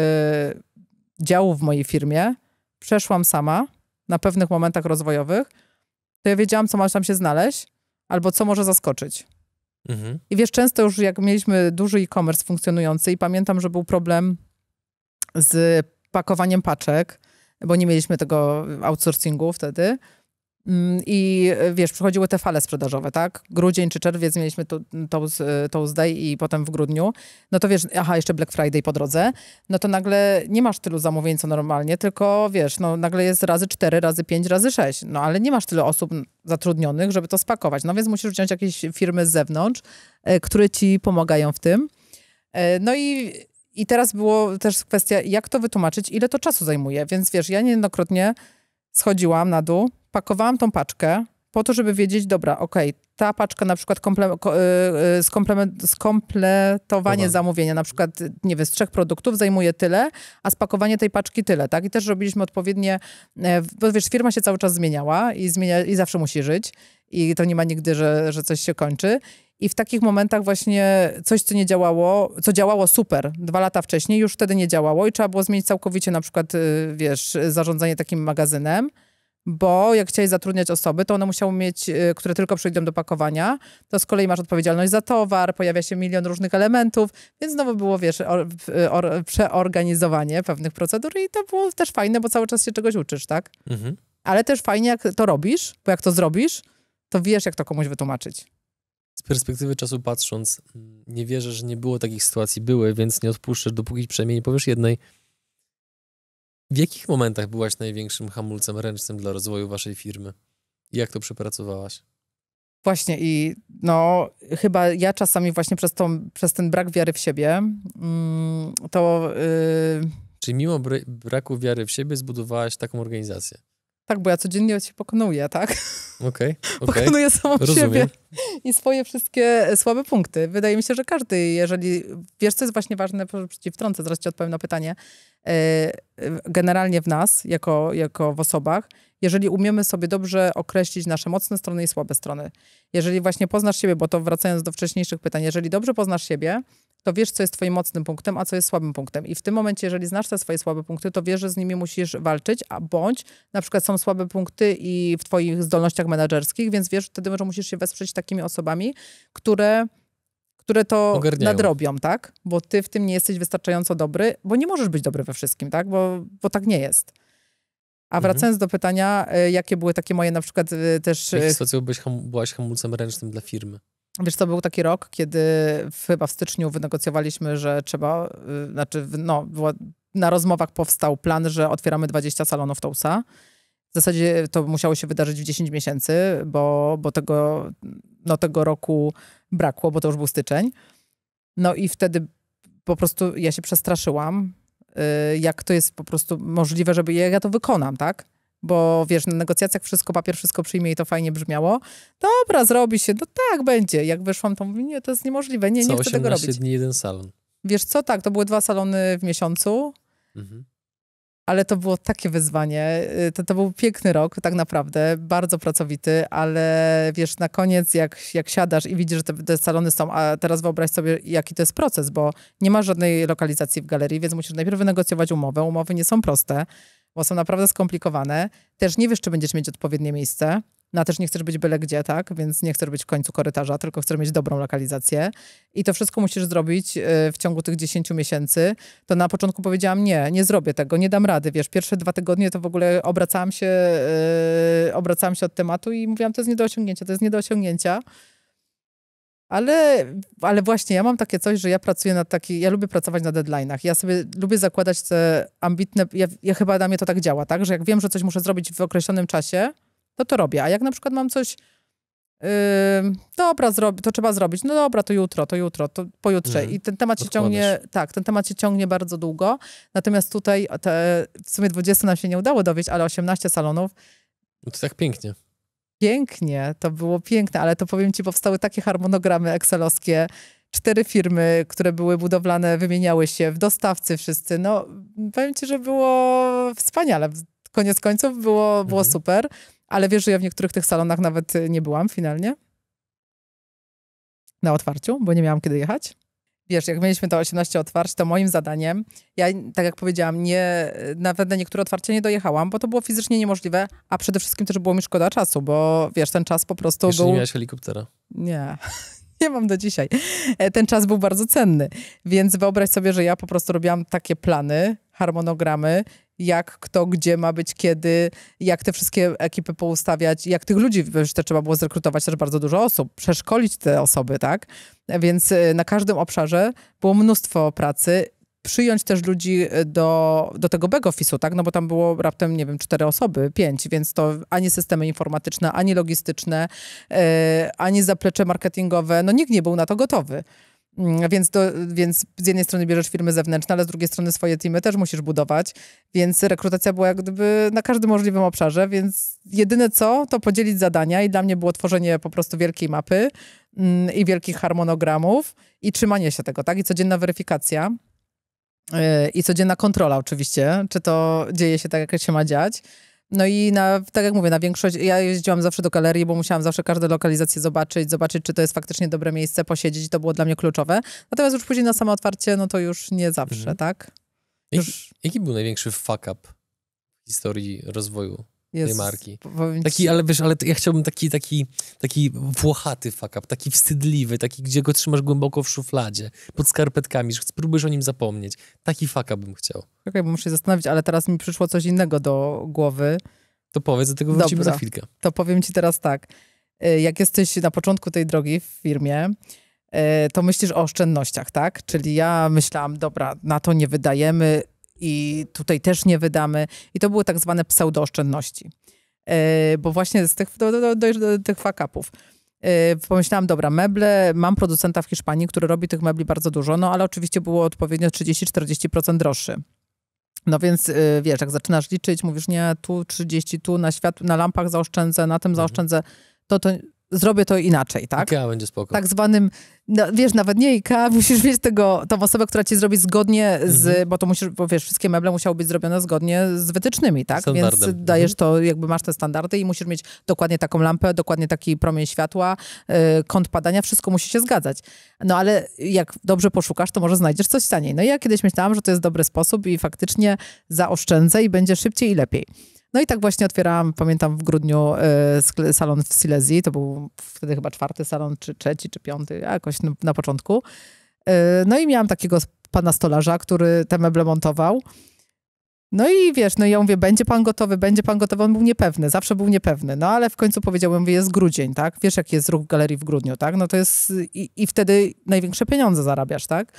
działów w mojej firmie przeszłam sama na pewnych momentach rozwojowych, to ja wiedziałam, co masz tam się znaleźć, albo co może zaskoczyć. Mhm. I wiesz, często już jak mieliśmy duży e-commerce funkcjonujący i pamiętam, że był problem z pakowaniem paczek, bo nie mieliśmy tego outsourcingu wtedy, Mm, I e, wiesz, przychodziły te fale sprzedażowe, tak? Grudzień czy czerwiec mieliśmy to, to, e, to Tuesday i potem w grudniu. No to wiesz, aha, jeszcze Black Friday po drodze. No to nagle nie masz tylu zamówień co normalnie, tylko wiesz, no nagle jest razy 4, razy 5, razy 6. No ale nie masz tyle osób zatrudnionych, żeby to spakować. No więc musisz wziąć jakieś firmy z zewnątrz, e, które ci pomagają w tym. No i i teraz było też kwestia, jak to wytłumaczyć, ile to czasu zajmuje. Więc wiesz, ja niejednokrotnie schodziłam na dół, pakowałam tą paczkę po to, żeby wiedzieć, dobra, okej, okay, ta paczka na przykład komple, y, y, skompletowanie Dobra. zamówienia, na przykład, nie wiem, z trzech produktów zajmuje tyle, a spakowanie tej paczki tyle, tak? I też robiliśmy odpowiednie, e, bo wiesz, firma się cały czas zmieniała i, zmienia, i zawsze musi żyć i to nie ma nigdy, że, że coś się kończy. I w takich momentach właśnie coś, co nie działało, co działało super dwa lata wcześniej, już wtedy nie działało i trzeba było zmienić całkowicie na przykład, y, wiesz, zarządzanie takim magazynem bo jak chciałeś zatrudniać osoby, to one musiały mieć, y, które tylko przyjdą do pakowania, to z kolei masz odpowiedzialność za towar, pojawia się milion różnych elementów, więc znowu było, wiesz, or, y, or, przeorganizowanie pewnych procedur i to było też fajne, bo cały czas się czegoś uczysz, tak? Mhm. Ale też fajnie, jak to robisz, bo jak to zrobisz, to wiesz, jak to komuś wytłumaczyć. Z perspektywy czasu patrząc, mm, nie wierzę, że nie było takich sytuacji, były, więc nie odpuszczę, dopóki przynajmniej nie powiesz jednej, w jakich momentach byłaś największym hamulcem ręcznym dla rozwoju waszej firmy? Jak to przepracowałaś? Właśnie i no chyba ja czasami właśnie przez, tą, przez ten brak wiary w siebie mm, to... Yy... Czyli mimo braku wiary w siebie zbudowałaś taką organizację? Tak, bo ja codziennie się pokonuję, tak? Okej. Okay, okay. Pokonuję samą Rozumiem. siebie i swoje wszystkie e, słabe punkty. Wydaje mi się, że każdy, jeżeli. Wiesz, co jest właśnie ważne, proszę przeciwtrącę, zaraz ci odpowiem na pytanie. E, e, generalnie w nas, jako, jako w osobach, jeżeli umiemy sobie dobrze określić nasze mocne strony i słabe strony, jeżeli właśnie poznasz siebie, bo to wracając do wcześniejszych pytań, jeżeli dobrze poznasz siebie, to wiesz, co jest twoim mocnym punktem, a co jest słabym punktem. I w tym momencie, jeżeli znasz te swoje słabe punkty, to wiesz, że z nimi musisz walczyć, a bądź na przykład są słabe punkty i w twoich zdolnościach menedżerskich, więc wiesz wtedy, że musisz się wesprzeć takimi osobami, które które to Ogarniają. nadrobią, tak? Bo ty w tym nie jesteś wystarczająco dobry, bo nie możesz być dobry we wszystkim, tak? Bo, bo tak nie jest. A mhm. wracając mhm. do pytania, e, jakie były takie moje na przykład e, też... E, w jakiej sytuacji byłeś byłaś hamulcem ręcznym dla firmy? Wiesz, to był taki rok, kiedy chyba w styczniu wynegocjowaliśmy, że trzeba, y, znaczy, no, na rozmowach powstał plan, że otwieramy 20 salonów Tousa. W zasadzie to musiało się wydarzyć w 10 miesięcy, bo, bo tego, no, tego roku brakło, bo to już był styczeń. No i wtedy po prostu ja się przestraszyłam, y, jak to jest po prostu możliwe, żeby ja, ja to wykonam, tak? bo wiesz, na negocjacjach wszystko, papier wszystko przyjmie i to fajnie brzmiało. Dobra, zrobi się, no tak będzie. Jak wyszłam, to mówię, nie, to jest niemożliwe, nie, nie chcę tego robić. dni jeden salon. Wiesz co, tak, to były dwa salony w miesiącu, mhm. ale to było takie wyzwanie. Y, to, to był piękny rok, tak naprawdę, bardzo pracowity, ale wiesz, na koniec jak, jak siadasz i widzisz, że te, te salony są, a teraz wyobraź sobie, jaki to jest proces, bo nie ma żadnej lokalizacji w galerii, więc musisz najpierw wynegocjować umowę. Umowy nie są proste bo są naprawdę skomplikowane. Też nie wiesz, czy będziesz mieć odpowiednie miejsce. No a też nie chcesz być byle gdzie, tak? Więc nie chcesz być w końcu korytarza, tylko chcesz mieć dobrą lokalizację. I to wszystko musisz zrobić y, w ciągu tych 10 miesięcy. To na początku powiedziałam, nie, nie zrobię tego, nie dam rady, wiesz. Pierwsze dwa tygodnie to w ogóle obracałam się, yy, obracałam się od tematu i mówiłam, to jest nie do osiągnięcia, to jest nie do osiągnięcia ale, ale właśnie ja mam takie coś, że ja pracuję na taki, ja lubię pracować na deadline'ach. Ja sobie lubię zakładać te ambitne, ja, ja chyba na mnie to tak działa, tak? Że jak wiem, że coś muszę zrobić w określonym czasie, to to robię. A jak na przykład mam coś, yy, dobra, zrobi, to trzeba zrobić, no dobra, to jutro, to jutro, to pojutrze. Mhm. I ten temat się Odkładasz. ciągnie, tak, ten temat się ciągnie bardzo długo. Natomiast tutaj te, w sumie 20 nam się nie udało dowieść, ale 18 salonów. No to tak pięknie. Pięknie, to było piękne, ale to powiem ci, powstały takie harmonogramy excelowskie, cztery firmy, które były budowlane, wymieniały się, w dostawcy wszyscy. No, powiem ci, że było wspaniale. Koniec końców było, było mhm. super, ale wiesz, że ja w niektórych tych salonach nawet nie byłam finalnie. Na otwarciu, bo nie miałam kiedy jechać wiesz, jak mieliśmy to 18 otwarć, to moim zadaniem, ja tak jak powiedziałam, nie, nawet na niektóre otwarcia nie dojechałam, bo to było fizycznie niemożliwe, a przede wszystkim też było mi szkoda czasu, bo wiesz, ten czas po prostu Jeszcze był... nie miałeś helikoptera. Nie. nie mam do dzisiaj. E, ten czas był bardzo cenny. Więc wyobraź sobie, że ja po prostu robiłam takie plany, harmonogramy, jak kto gdzie ma być, kiedy, jak te wszystkie ekipy poustawiać, jak tych ludzi, już trzeba było zrekrutować też bardzo dużo osób, przeszkolić te osoby, tak? Więc y, na każdym obszarze było mnóstwo pracy. Przyjąć też ludzi y, do, do tego back office'u, tak? No bo tam było raptem, nie wiem, cztery osoby, pięć, więc to ani systemy informatyczne, ani logistyczne, yy, ani zaplecze marketingowe, no nikt nie był na to gotowy. Mm, więc, do, więc z jednej strony bierzesz firmy zewnętrzne, ale z drugiej strony swoje teamy też musisz budować, więc rekrutacja była jak gdyby na każdym możliwym obszarze, więc jedyne co, to podzielić zadania i dla mnie było tworzenie po prostu wielkiej mapy mm, i wielkich harmonogramów i trzymanie się tego, tak? I codzienna weryfikacja yy, i codzienna kontrola oczywiście, czy to dzieje się tak, jak się ma dziać. No i na, tak jak mówię, na większość, ja jeździłam zawsze do galerii, bo musiałam zawsze każde lokalizacje zobaczyć, zobaczyć, czy to jest faktycznie dobre miejsce, posiedzieć, to było dla mnie kluczowe. Natomiast już później na samo otwarcie, no to już nie zawsze, mhm. tak? Już... Jaki, jaki był największy fuck up w historii rozwoju Jezus, tej marki. Taki, ale wiesz, ale ja chciałbym taki, taki, taki włochaty fuck up, taki wstydliwy, taki, gdzie go trzymasz głęboko w szufladzie, pod skarpetkami, że spróbujesz o nim zapomnieć. Taki fuck up bym chciał. Okej, okay, bo muszę się zastanowić, ale teraz mi przyszło coś innego do głowy. To powiedz, do tego wrócimy Dobra, za chwilkę. To powiem ci teraz tak. Y, jak jesteś na początku tej drogi w firmie, y, to myślisz o oszczędnościach, tak? Czyli ja myślałam, dobra, na to nie wydajemy, i tutaj też nie wydamy. I to były tak zwane pseudooszczędności. E, bo właśnie z tych, do, do, do, do tych fakapów e, pomyślałam, dobra, meble, mam producenta w Hiszpanii, który robi tych mebli bardzo dużo, no ale oczywiście było odpowiednio 30-40% droższy. No więc e, wiesz, jak zaczynasz liczyć, mówisz, nie, tu 30, tu na świat, na lampach zaoszczędzę, na tym mhm. zaoszczędzę, to to zrobię to inaczej, tak? IKEA będzie spoko. Tak zwanym, no, wiesz, nawet nie IKEA, musisz mieć tego, tą osobę, która ci zrobi zgodnie z, mhm. bo to musisz, bo wiesz, wszystkie meble musiały być zrobione zgodnie z wytycznymi, tak? Standardem. Więc mhm. dajesz to, jakby masz te standardy i musisz mieć dokładnie taką lampę, dokładnie taki promień światła, yy, kąt padania, wszystko musi się zgadzać. No ale jak dobrze poszukasz, to może znajdziesz coś taniej. No ja kiedyś myślałam, że to jest dobry sposób i faktycznie zaoszczędzę i będzie szybciej i lepiej. No i tak właśnie otwierałam, pamiętam w grudniu y, salon w Silesii, to był wtedy chyba czwarty salon, czy trzeci, czy piąty, jakoś na, na początku. Y, no i miałam takiego pana stolarza, który te meble montował. No i wiesz, no i ja mówię, będzie pan gotowy, będzie pan gotowy. On był niepewny, zawsze był niepewny. No ale w końcu powiedziałem, mówię, jest grudzień, tak? Wiesz, jaki jest ruch galerii w grudniu, tak? No to jest... I, i wtedy największe pieniądze zarabiasz, tak?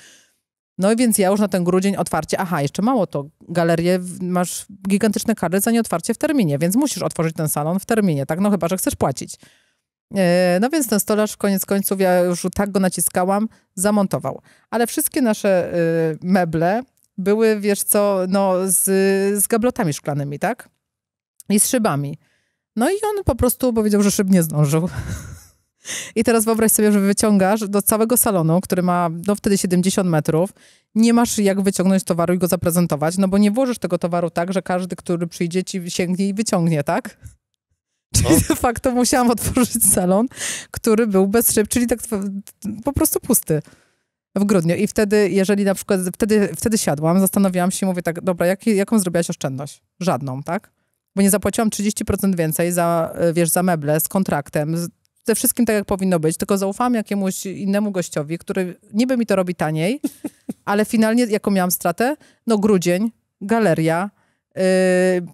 No więc ja już na ten grudzień otwarcie, aha, jeszcze mało to, galerie masz gigantyczne kary za nieotwarcie w terminie, więc musisz otworzyć ten salon w terminie, tak? No chyba, że chcesz płacić. E, no więc ten stolarz koniec końców, ja już tak go naciskałam, zamontował. Ale wszystkie nasze y, meble były, wiesz co, no z, z gablotami szklanymi, tak? I z szybami. No i on po prostu powiedział, że szyb nie zdążył. I teraz wyobraź sobie, że wyciągasz do całego salonu, który ma no wtedy 70 metrów, nie masz jak wyciągnąć towaru i go zaprezentować, no bo nie włożysz tego towaru tak, że każdy, który przyjdzie ci sięgnie i wyciągnie, tak? Czyli no. de facto musiałam otworzyć salon, który był bez szyb, czyli tak po prostu pusty w grudniu. I wtedy, jeżeli na przykład, wtedy, wtedy siadłam, zastanawiałam się, mówię tak, dobra, jak, jaką zrobiłaś oszczędność? Żadną, tak? Bo nie zapłaciłam 30% więcej za, e, wiesz, za meble z kontraktem, ze wszystkim tak, jak powinno być, tylko zaufałam jakiemuś innemu gościowi, który niby mi to robi taniej, ale finalnie, jaką miałam stratę? No grudzień, galeria, yy,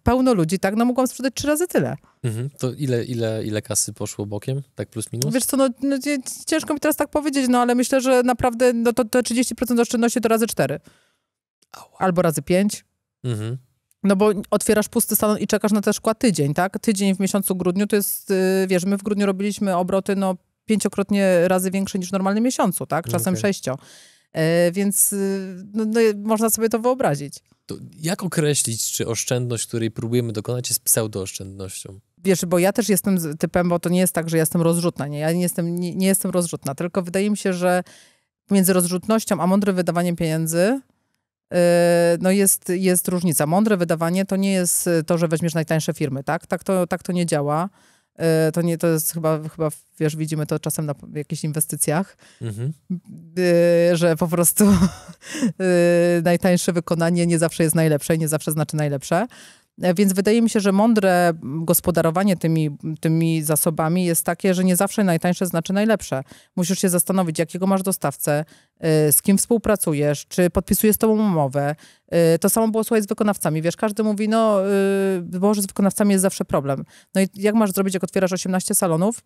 pełno ludzi, tak? No mogłam sprzedać trzy razy tyle. Mhm. To ile, ile, ile kasy poszło bokiem? Tak plus minus? Wiesz co, no, no, ciężko mi teraz tak powiedzieć, no ale myślę, że naprawdę no, to, to 30% oszczędności to razy cztery, Albo razy pięć. Mhm. No bo otwierasz pusty salon i czekasz na te szkła tydzień, tak? Tydzień w miesiącu grudniu to jest, y, wiesz, my w grudniu robiliśmy obroty no pięciokrotnie razy większe niż w normalnym miesiącu, tak? No Czasem okay. sześcio. E, więc y, no, no, można sobie to wyobrazić. To jak określić, czy oszczędność, której próbujemy dokonać, jest pseudooszczędnością? Wiesz, bo ja też jestem typem, bo to nie jest tak, że jestem rozrzutna. Nie, ja nie jestem, nie, nie jestem rozrzutna, tylko wydaje mi się, że między rozrzutnością a mądrym wydawaniem pieniędzy Yy, no jest, jest różnica. Mądre wydawanie to nie jest y, to, że weźmiesz najtańsze firmy, tak? Tak to, tak to nie działa. Yy, to, nie, to jest chyba, chyba, wiesz, widzimy to czasem na jakichś inwestycjach, mhm. Yy, że po prostu najtańsze wykonanie nie zawsze jest najlepsze i nie zawsze znaczy najlepsze. E, więc wydaje mi się, że mądre gospodarowanie tymi, tymi zasobami jest takie, że nie zawsze najtańsze znaczy najlepsze. Musisz się zastanowić, jakiego masz dostawcę, e, z kim współpracujesz, czy podpisujesz z tobą umowę. E, to samo było słuchaj z wykonawcami. Wiesz, każdy mówi, no, Boże, z wykonawcami jest zawsze problem. No i jak masz zrobić, jak otwierasz 18 salonów,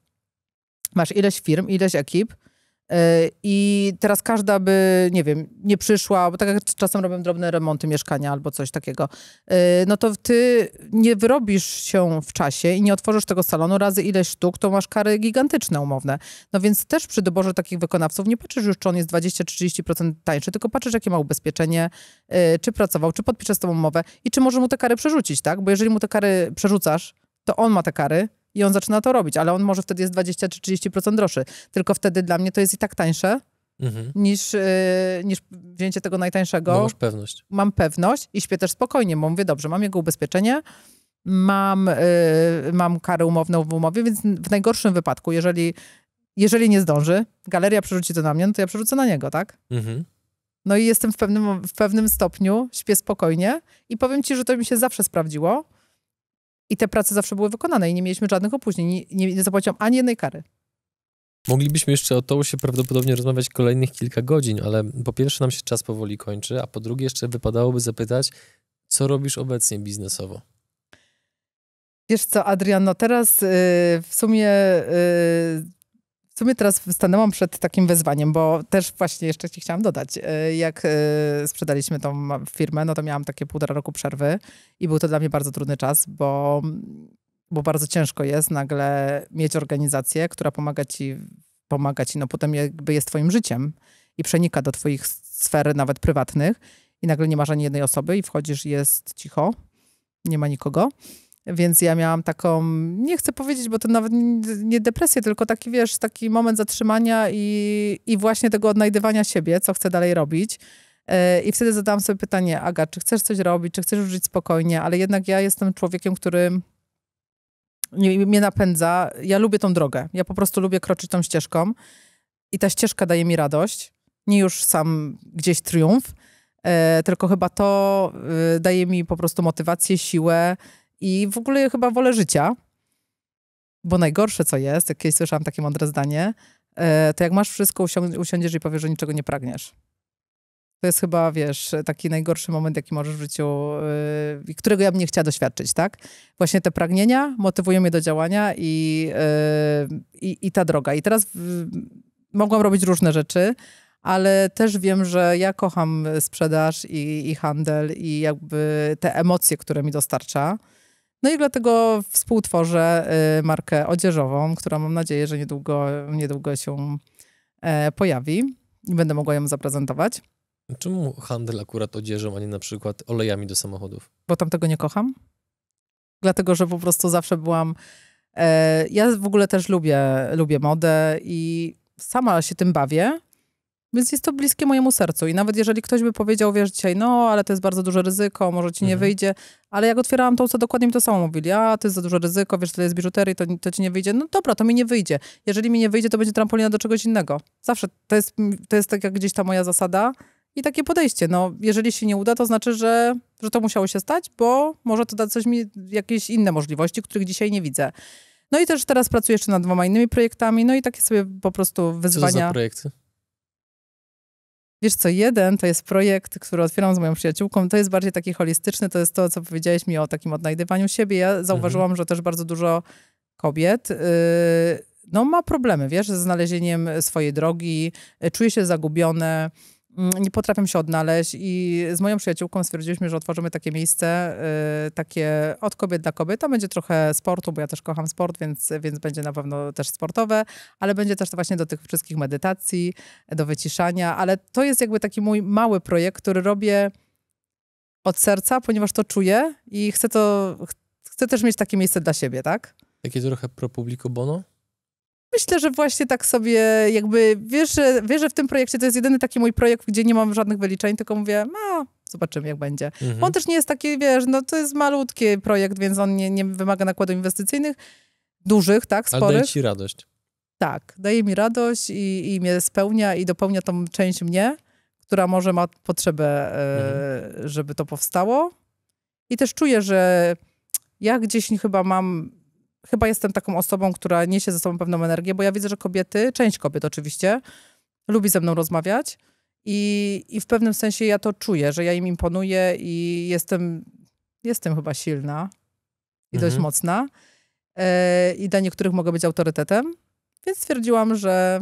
masz ileś firm, ileś ekip, E, I teraz każda by, nie wiem, nie przyszła, bo tak jak czasem robią drobne remonty mieszkania albo coś takiego, e, no to ty nie wyrobisz się w czasie i nie otworzysz tego salonu razy ileś sztuk, to masz kary gigantyczne umowne. No więc też przy doborze takich wykonawców nie patrzysz już, czy on jest 20-30% tańszy, tylko patrzysz, jakie ma ubezpieczenie, e, czy pracował, czy podpisze z umowę i czy może mu te kary przerzucić, tak? Bo jeżeli mu te kary przerzucasz, to on ma te kary, i on zaczyna to robić, ale on może wtedy jest 20 czy 30% droższy. Tylko wtedy dla mnie to jest i tak tańsze, Mhm. niż, yy, niż wzięcie tego najtańszego. No, masz pewność. Mam pewność i śpię też spokojnie, bo mówię, dobrze, mam jego ubezpieczenie, mam, yy, mam karę umowną w umowie, więc w najgorszym wypadku, jeżeli, jeżeli nie zdąży, galeria przerzuci to na mnie, no to ja przerzucę na niego, tak? Mhm. No i jestem w pewnym, w pewnym stopniu, śpię spokojnie i powiem ci, że to mi się zawsze sprawdziło i te prace zawsze były wykonane i nie mieliśmy żadnych opóźnień. Nie, nie, zapłaciłam ani jednej kary. Moglibyśmy jeszcze o się prawdopodobnie rozmawiać kolejnych kilka godzin, ale po pierwsze nam się czas powoli kończy, a po drugie jeszcze wypadałoby zapytać, co robisz obecnie biznesowo? Wiesz co, Adrian, no teraz y, w sumie y, w sumie teraz stanęłam przed takim wyzwaniem, bo też właśnie jeszcze ci chciałam dodać. E, jak e, sprzedaliśmy tą firmę, no to miałam takie półtora roku przerwy i był to dla mnie bardzo trudny czas, bo, bo bardzo ciężko jest nagle mieć organizację, która pomaga ci, pomaga ci, no potem jakby jest twoim życiem i przenika do twoich sfer nawet prywatnych i nagle nie masz ani jednej osoby i wchodzisz jest cicho, nie ma nikogo. Więc ja miałam taką, nie chcę powiedzieć, bo to nawet nie depresję, tylko taki, wiesz, taki moment zatrzymania i, i właśnie tego odnajdywania siebie, co chcę dalej robić. E, I wtedy zadałam sobie pytanie, Aga, czy chcesz coś robić, czy chcesz żyć spokojnie, ale jednak ja jestem człowiekiem, który mnie napędza. Ja lubię tą drogę. Ja po prostu lubię kroczyć tą ścieżką i ta ścieżka daje mi radość. Nie już sam gdzieś triumf, e, tylko chyba to y, daje mi po prostu motywację, siłę i w ogóle chyba wolę życia, bo najgorsze co jest, jak kiedyś słyszałam takie mądre zdanie, e, to jak masz wszystko, usiądziesz i powiesz, że niczego nie pragniesz. To jest chyba, wiesz, taki najgorszy moment, jaki możesz w życiu, yy, którego ja bym nie chciała doświadczyć, tak? Właśnie te pragnienia motywują mnie do działania i, yy, i, ta droga. I teraz yy, mogłam robić różne rzeczy, ale też wiem, że ja kocham sprzedaż i, i handel i jakby te emocje, które mi dostarcza. No i dlatego współtworzę y, markę odzieżową, która mam nadzieję, że niedługo, niedługo się e, pojawi i będę mogła ją zaprezentować. Czemu handel akurat odzieżą, a nie na przykład olejami do samochodów? Bo tam tego nie kocham. Dlatego, że po prostu zawsze byłam. E, ja w ogóle też lubię, lubię modę i sama się tym bawię. Więc jest to bliskie mojemu sercu. I nawet jeżeli ktoś by powiedział, wiesz, dzisiaj, no, ale to jest bardzo duże ryzyko, może ci nie mhm. wyjdzie, ale jak otwierałam tą, co dokładnie mi to samo mówili. A, to jest za duże ryzyko, wiesz, tyle jest biżuterii, to, to ci nie wyjdzie. No dobra, to mi nie wyjdzie. Jeżeli mi nie wyjdzie, to będzie trampolina do czegoś innego. Zawsze to jest, to jest tak jak gdzieś ta moja zasada i takie podejście. No, jeżeli się nie uda, to znaczy, że, że to musiało się stać, bo może to da coś mi, jakieś inne możliwości, których dzisiaj nie widzę. No i też teraz pracuję jeszcze nad dwoma innymi projektami, no i takie sobie po prostu wyzwania. Co to za projekty? Wiesz co, jeden to jest projekt, który otwieram z moją przyjaciółką. To jest bardziej taki holistyczny, to jest to, co powiedziałeś mi o takim odnajdywaniu siebie. Ja zauważyłam, mhm. że też bardzo dużo kobiet. Yy, no, ma problemy, wiesz, ze znalezieniem swojej drogi, y, czuje się zagubione, Mm, nie potrafię się odnaleźć i z moją przyjaciółką stwierdziliśmy, że otworzymy takie miejsce, y, takie od kobiet dla kobiet. To będzie trochę sportu, bo ja też kocham sport, więc, więc będzie na pewno też sportowe, ale będzie też to właśnie do tych wszystkich medytacji, do wyciszania, ale to jest jakby taki mój mały projekt, który robię od serca, ponieważ to czuję i chcę to, chcę też mieć takie miejsce dla siebie, tak? Takie trochę pro publico bono? Myślę, że właśnie tak sobie jakby, wiesz, że, wiesz, że w tym projekcie to jest jedyny taki mój projekt, gdzie nie mam żadnych wyliczeń, tylko mówię, no, zobaczymy jak będzie. Mhm. On też nie jest taki, wiesz, no to jest malutki projekt, więc on nie, nie wymaga nakładów inwestycyjnych, dużych, tak, sporych. Ale daje ci radość. Tak, daje mi radość i, i mnie spełnia i dopełnia tą część mnie, która może ma potrzebę, e, mhm. żeby to powstało. I też czuję, że ja gdzieś chyba mam chyba jestem taką osobą, która niesie ze sobą pewną energię, bo ja widzę, że kobiety, część kobiet oczywiście, lubi ze mną rozmawiać i, i w pewnym sensie ja to czuję, że ja im imponuję i jestem, jestem chyba silna i mhm. dość mocna. Yy, I dla niektórych mogę być autorytetem, więc stwierdziłam, że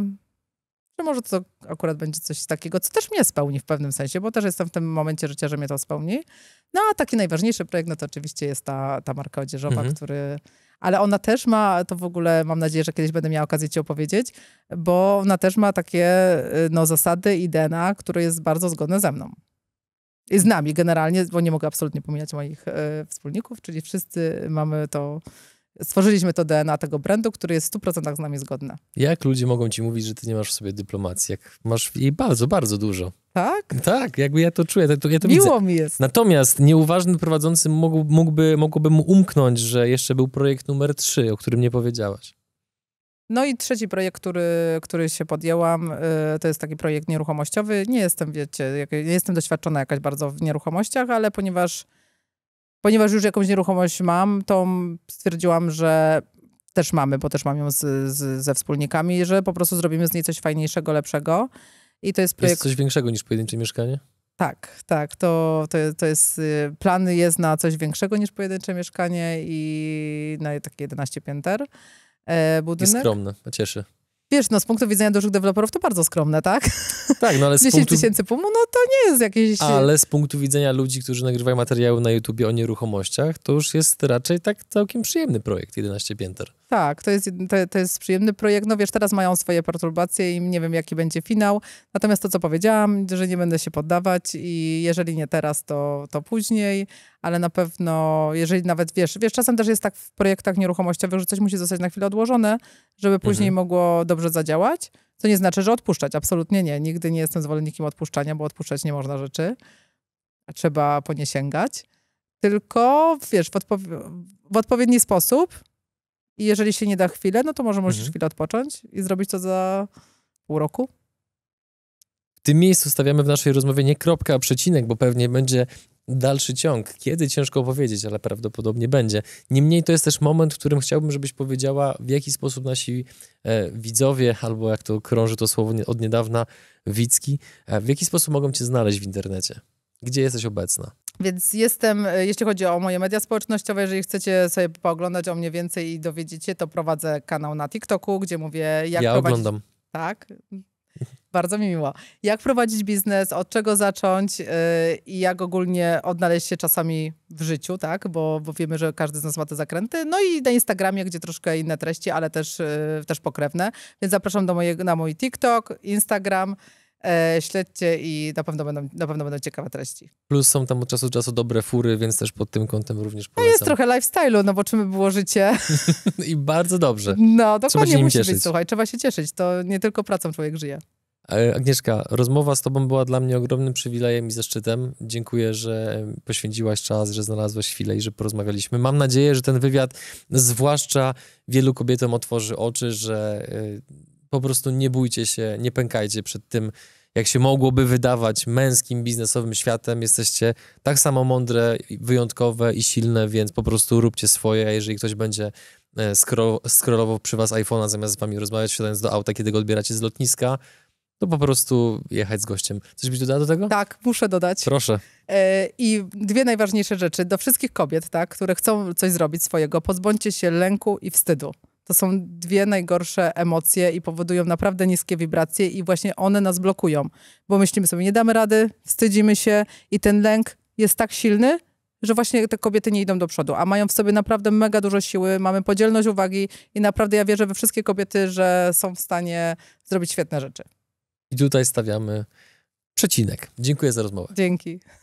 że może to akurat będzie coś takiego, co też mnie spełni w pewnym sensie, bo też jestem w tym momencie życia, że mnie to spełni. No a taki najważniejszy projekt, no to oczywiście jest ta, ta marka odzieżowa, mhm. który ale ona też ma, to w ogóle mam nadzieję, że kiedyś będę miała okazję ci opowiedzieć, bo ona też ma takie y, no, zasady i DNA, które jest bardzo zgodne ze mną. I z nami generalnie, bo nie mogę absolutnie pomijać moich y, wspólników, czyli wszyscy mamy to stworzyliśmy to DNA tego brandu, który jest w 100% z nami zgodny. Jak ludzie mogą ci mówić, że ty nie masz w sobie dyplomacji? Jak masz jej bardzo, bardzo dużo. Tak? Tak, jakby ja to czuję. To, ja to Miło widzę. mi jest. Natomiast nieuważny prowadzący mógł, mógłby, mógłby mu umknąć, że jeszcze był projekt numer 3, o którym nie powiedziałaś. No i trzeci projekt, który, który się podjęłam, y, to jest taki projekt nieruchomościowy. Nie jestem, wiecie, nie jestem doświadczona jakaś bardzo w nieruchomościach, ale ponieważ ponieważ już jakąś nieruchomość mam, to stwierdziłam, że też mamy, bo też mam ją z, z, ze wspólnikami, że po prostu zrobimy z niej coś fajniejszego, lepszego. I to jest projekt... Jest coś większego niż pojedyncze mieszkanie? Tak, tak. To, to, to jest, y, plan jest na coś większego niż pojedyncze mieszkanie i na takie 11 pięter e, budynek. Jest skromne, cieszy wiesz, no z punktu widzenia dużych deweloperów to bardzo skromne, tak? Tak, no ale z 10 punktu... tysięcy pumu, no to nie jest jakieś... Ale z punktu widzenia ludzi, którzy nagrywają materiały na YouTubie o nieruchomościach, to już jest raczej tak całkiem przyjemny projekt, 11 pięter. Tak, to jest, to, to, jest przyjemny projekt. No wiesz, teraz mają swoje perturbacje i nie wiem, jaki będzie finał. Natomiast to, co powiedziałam, że nie będę się poddawać i jeżeli nie teraz, to, to później, ale na pewno, jeżeli nawet wiesz, wiesz, czasem też jest tak w projektach nieruchomościowych, że coś musi zostać na chwilę odłożone, żeby mhm. później mhm. mogło dobrze zadziałać. Co nie znaczy, że odpuszczać. Absolutnie nie. Nigdy nie jestem zwolennikiem odpuszczania, bo odpuszczać nie można rzeczy. Trzeba po nie sięgać. Tylko, wiesz, w, w odpowiedni sposób i jeżeli się nie da chwilę, no to może możesz mhm. chwilę odpocząć i zrobić to za pół roku. W tym miejscu stawiamy w naszej rozmowie nie kropkę, a przecinek, bo pewnie będzie dalszy ciąg. Kiedy ciężko powiedzieć, ale prawdopodobnie będzie. Niemniej to jest też moment, w którym chciałbym, żebyś powiedziała, w jaki sposób nasi e, widzowie, albo jak to krąży to słowo nie, od niedawna, widzki, e, w jaki sposób mogą cię znaleźć w internecie? Gdzie jesteś obecna? Więc jestem, e, jeśli chodzi o moje media społecznościowe, jeżeli chcecie sobie pooglądać o mnie więcej i dowiedzieć się, to prowadzę kanał na TikToku, gdzie mówię, jak ja prowadzić... oglądam. Tak? Bardzo mi miło. Jak prowadzić biznes, od czego zacząć yy, i jak ogólnie odnaleźć się czasami w życiu, tak? Bo, bo, wiemy, że każdy z nas ma te zakręty. No i na Instagramie, gdzie troszkę inne treści, ale też, yy, też pokrewne. Więc zapraszam do mojego na mój TikTok, Instagram. E, śledźcie i na pewno, będą, na pewno będą ciekawe treści. Plus są tam od czasu do czasu dobre fury, więc też pod tym kątem również no polecam. To jest trochę lifestyle'u, no bo czym by było życie? I bardzo dobrze. No, dokładnie musi cieszyć. być, słuchaj, trzeba się cieszyć. To nie tylko pracą człowiek żyje. E, Agnieszka, rozmowa z Tobą była dla mnie ogromnym przywilejem i zaszczytem. Dziękuję, że poświęciłaś czas, że znalazłaś chwilę i że porozmawialiśmy. Mam nadzieję, że ten wywiad, zwłaszcza wielu kobietom, otworzy oczy, że e, po prostu nie bójcie się, nie pękajcie przed tym, jak się mogłoby wydawać męskim, biznesowym światem. Jesteście tak samo mądre, wyjątkowe i silne, więc po prostu róbcie swoje, a jeżeli ktoś będzie e, skro skrolował przy was iPhone'a zamiast z wami rozmawiać, wsiadając do auta, kiedy go odbieracie z lotniska, to po prostu jechać z gościem. Coś byś dodała do tego? Tak, muszę dodać. Proszę. E, I dwie najważniejsze rzeczy do wszystkich kobiet, tak, które chcą coś zrobić swojego. Pozbądźcie się lęku i wstydu to są dwie najgorsze emocje i powodują naprawdę niskie wibracje i właśnie one nas blokują, bo myślimy sobie, nie damy rady, wstydzimy się i ten lęk jest tak silny, że właśnie te kobiety nie idą do przodu, a mają w sobie naprawdę mega dużo siły, mamy podzielność uwagi i naprawdę ja wierzę we wszystkie kobiety, że są w stanie zrobić świetne rzeczy. I tutaj stawiamy przecinek. Dziękuję za rozmowę. Dzięki.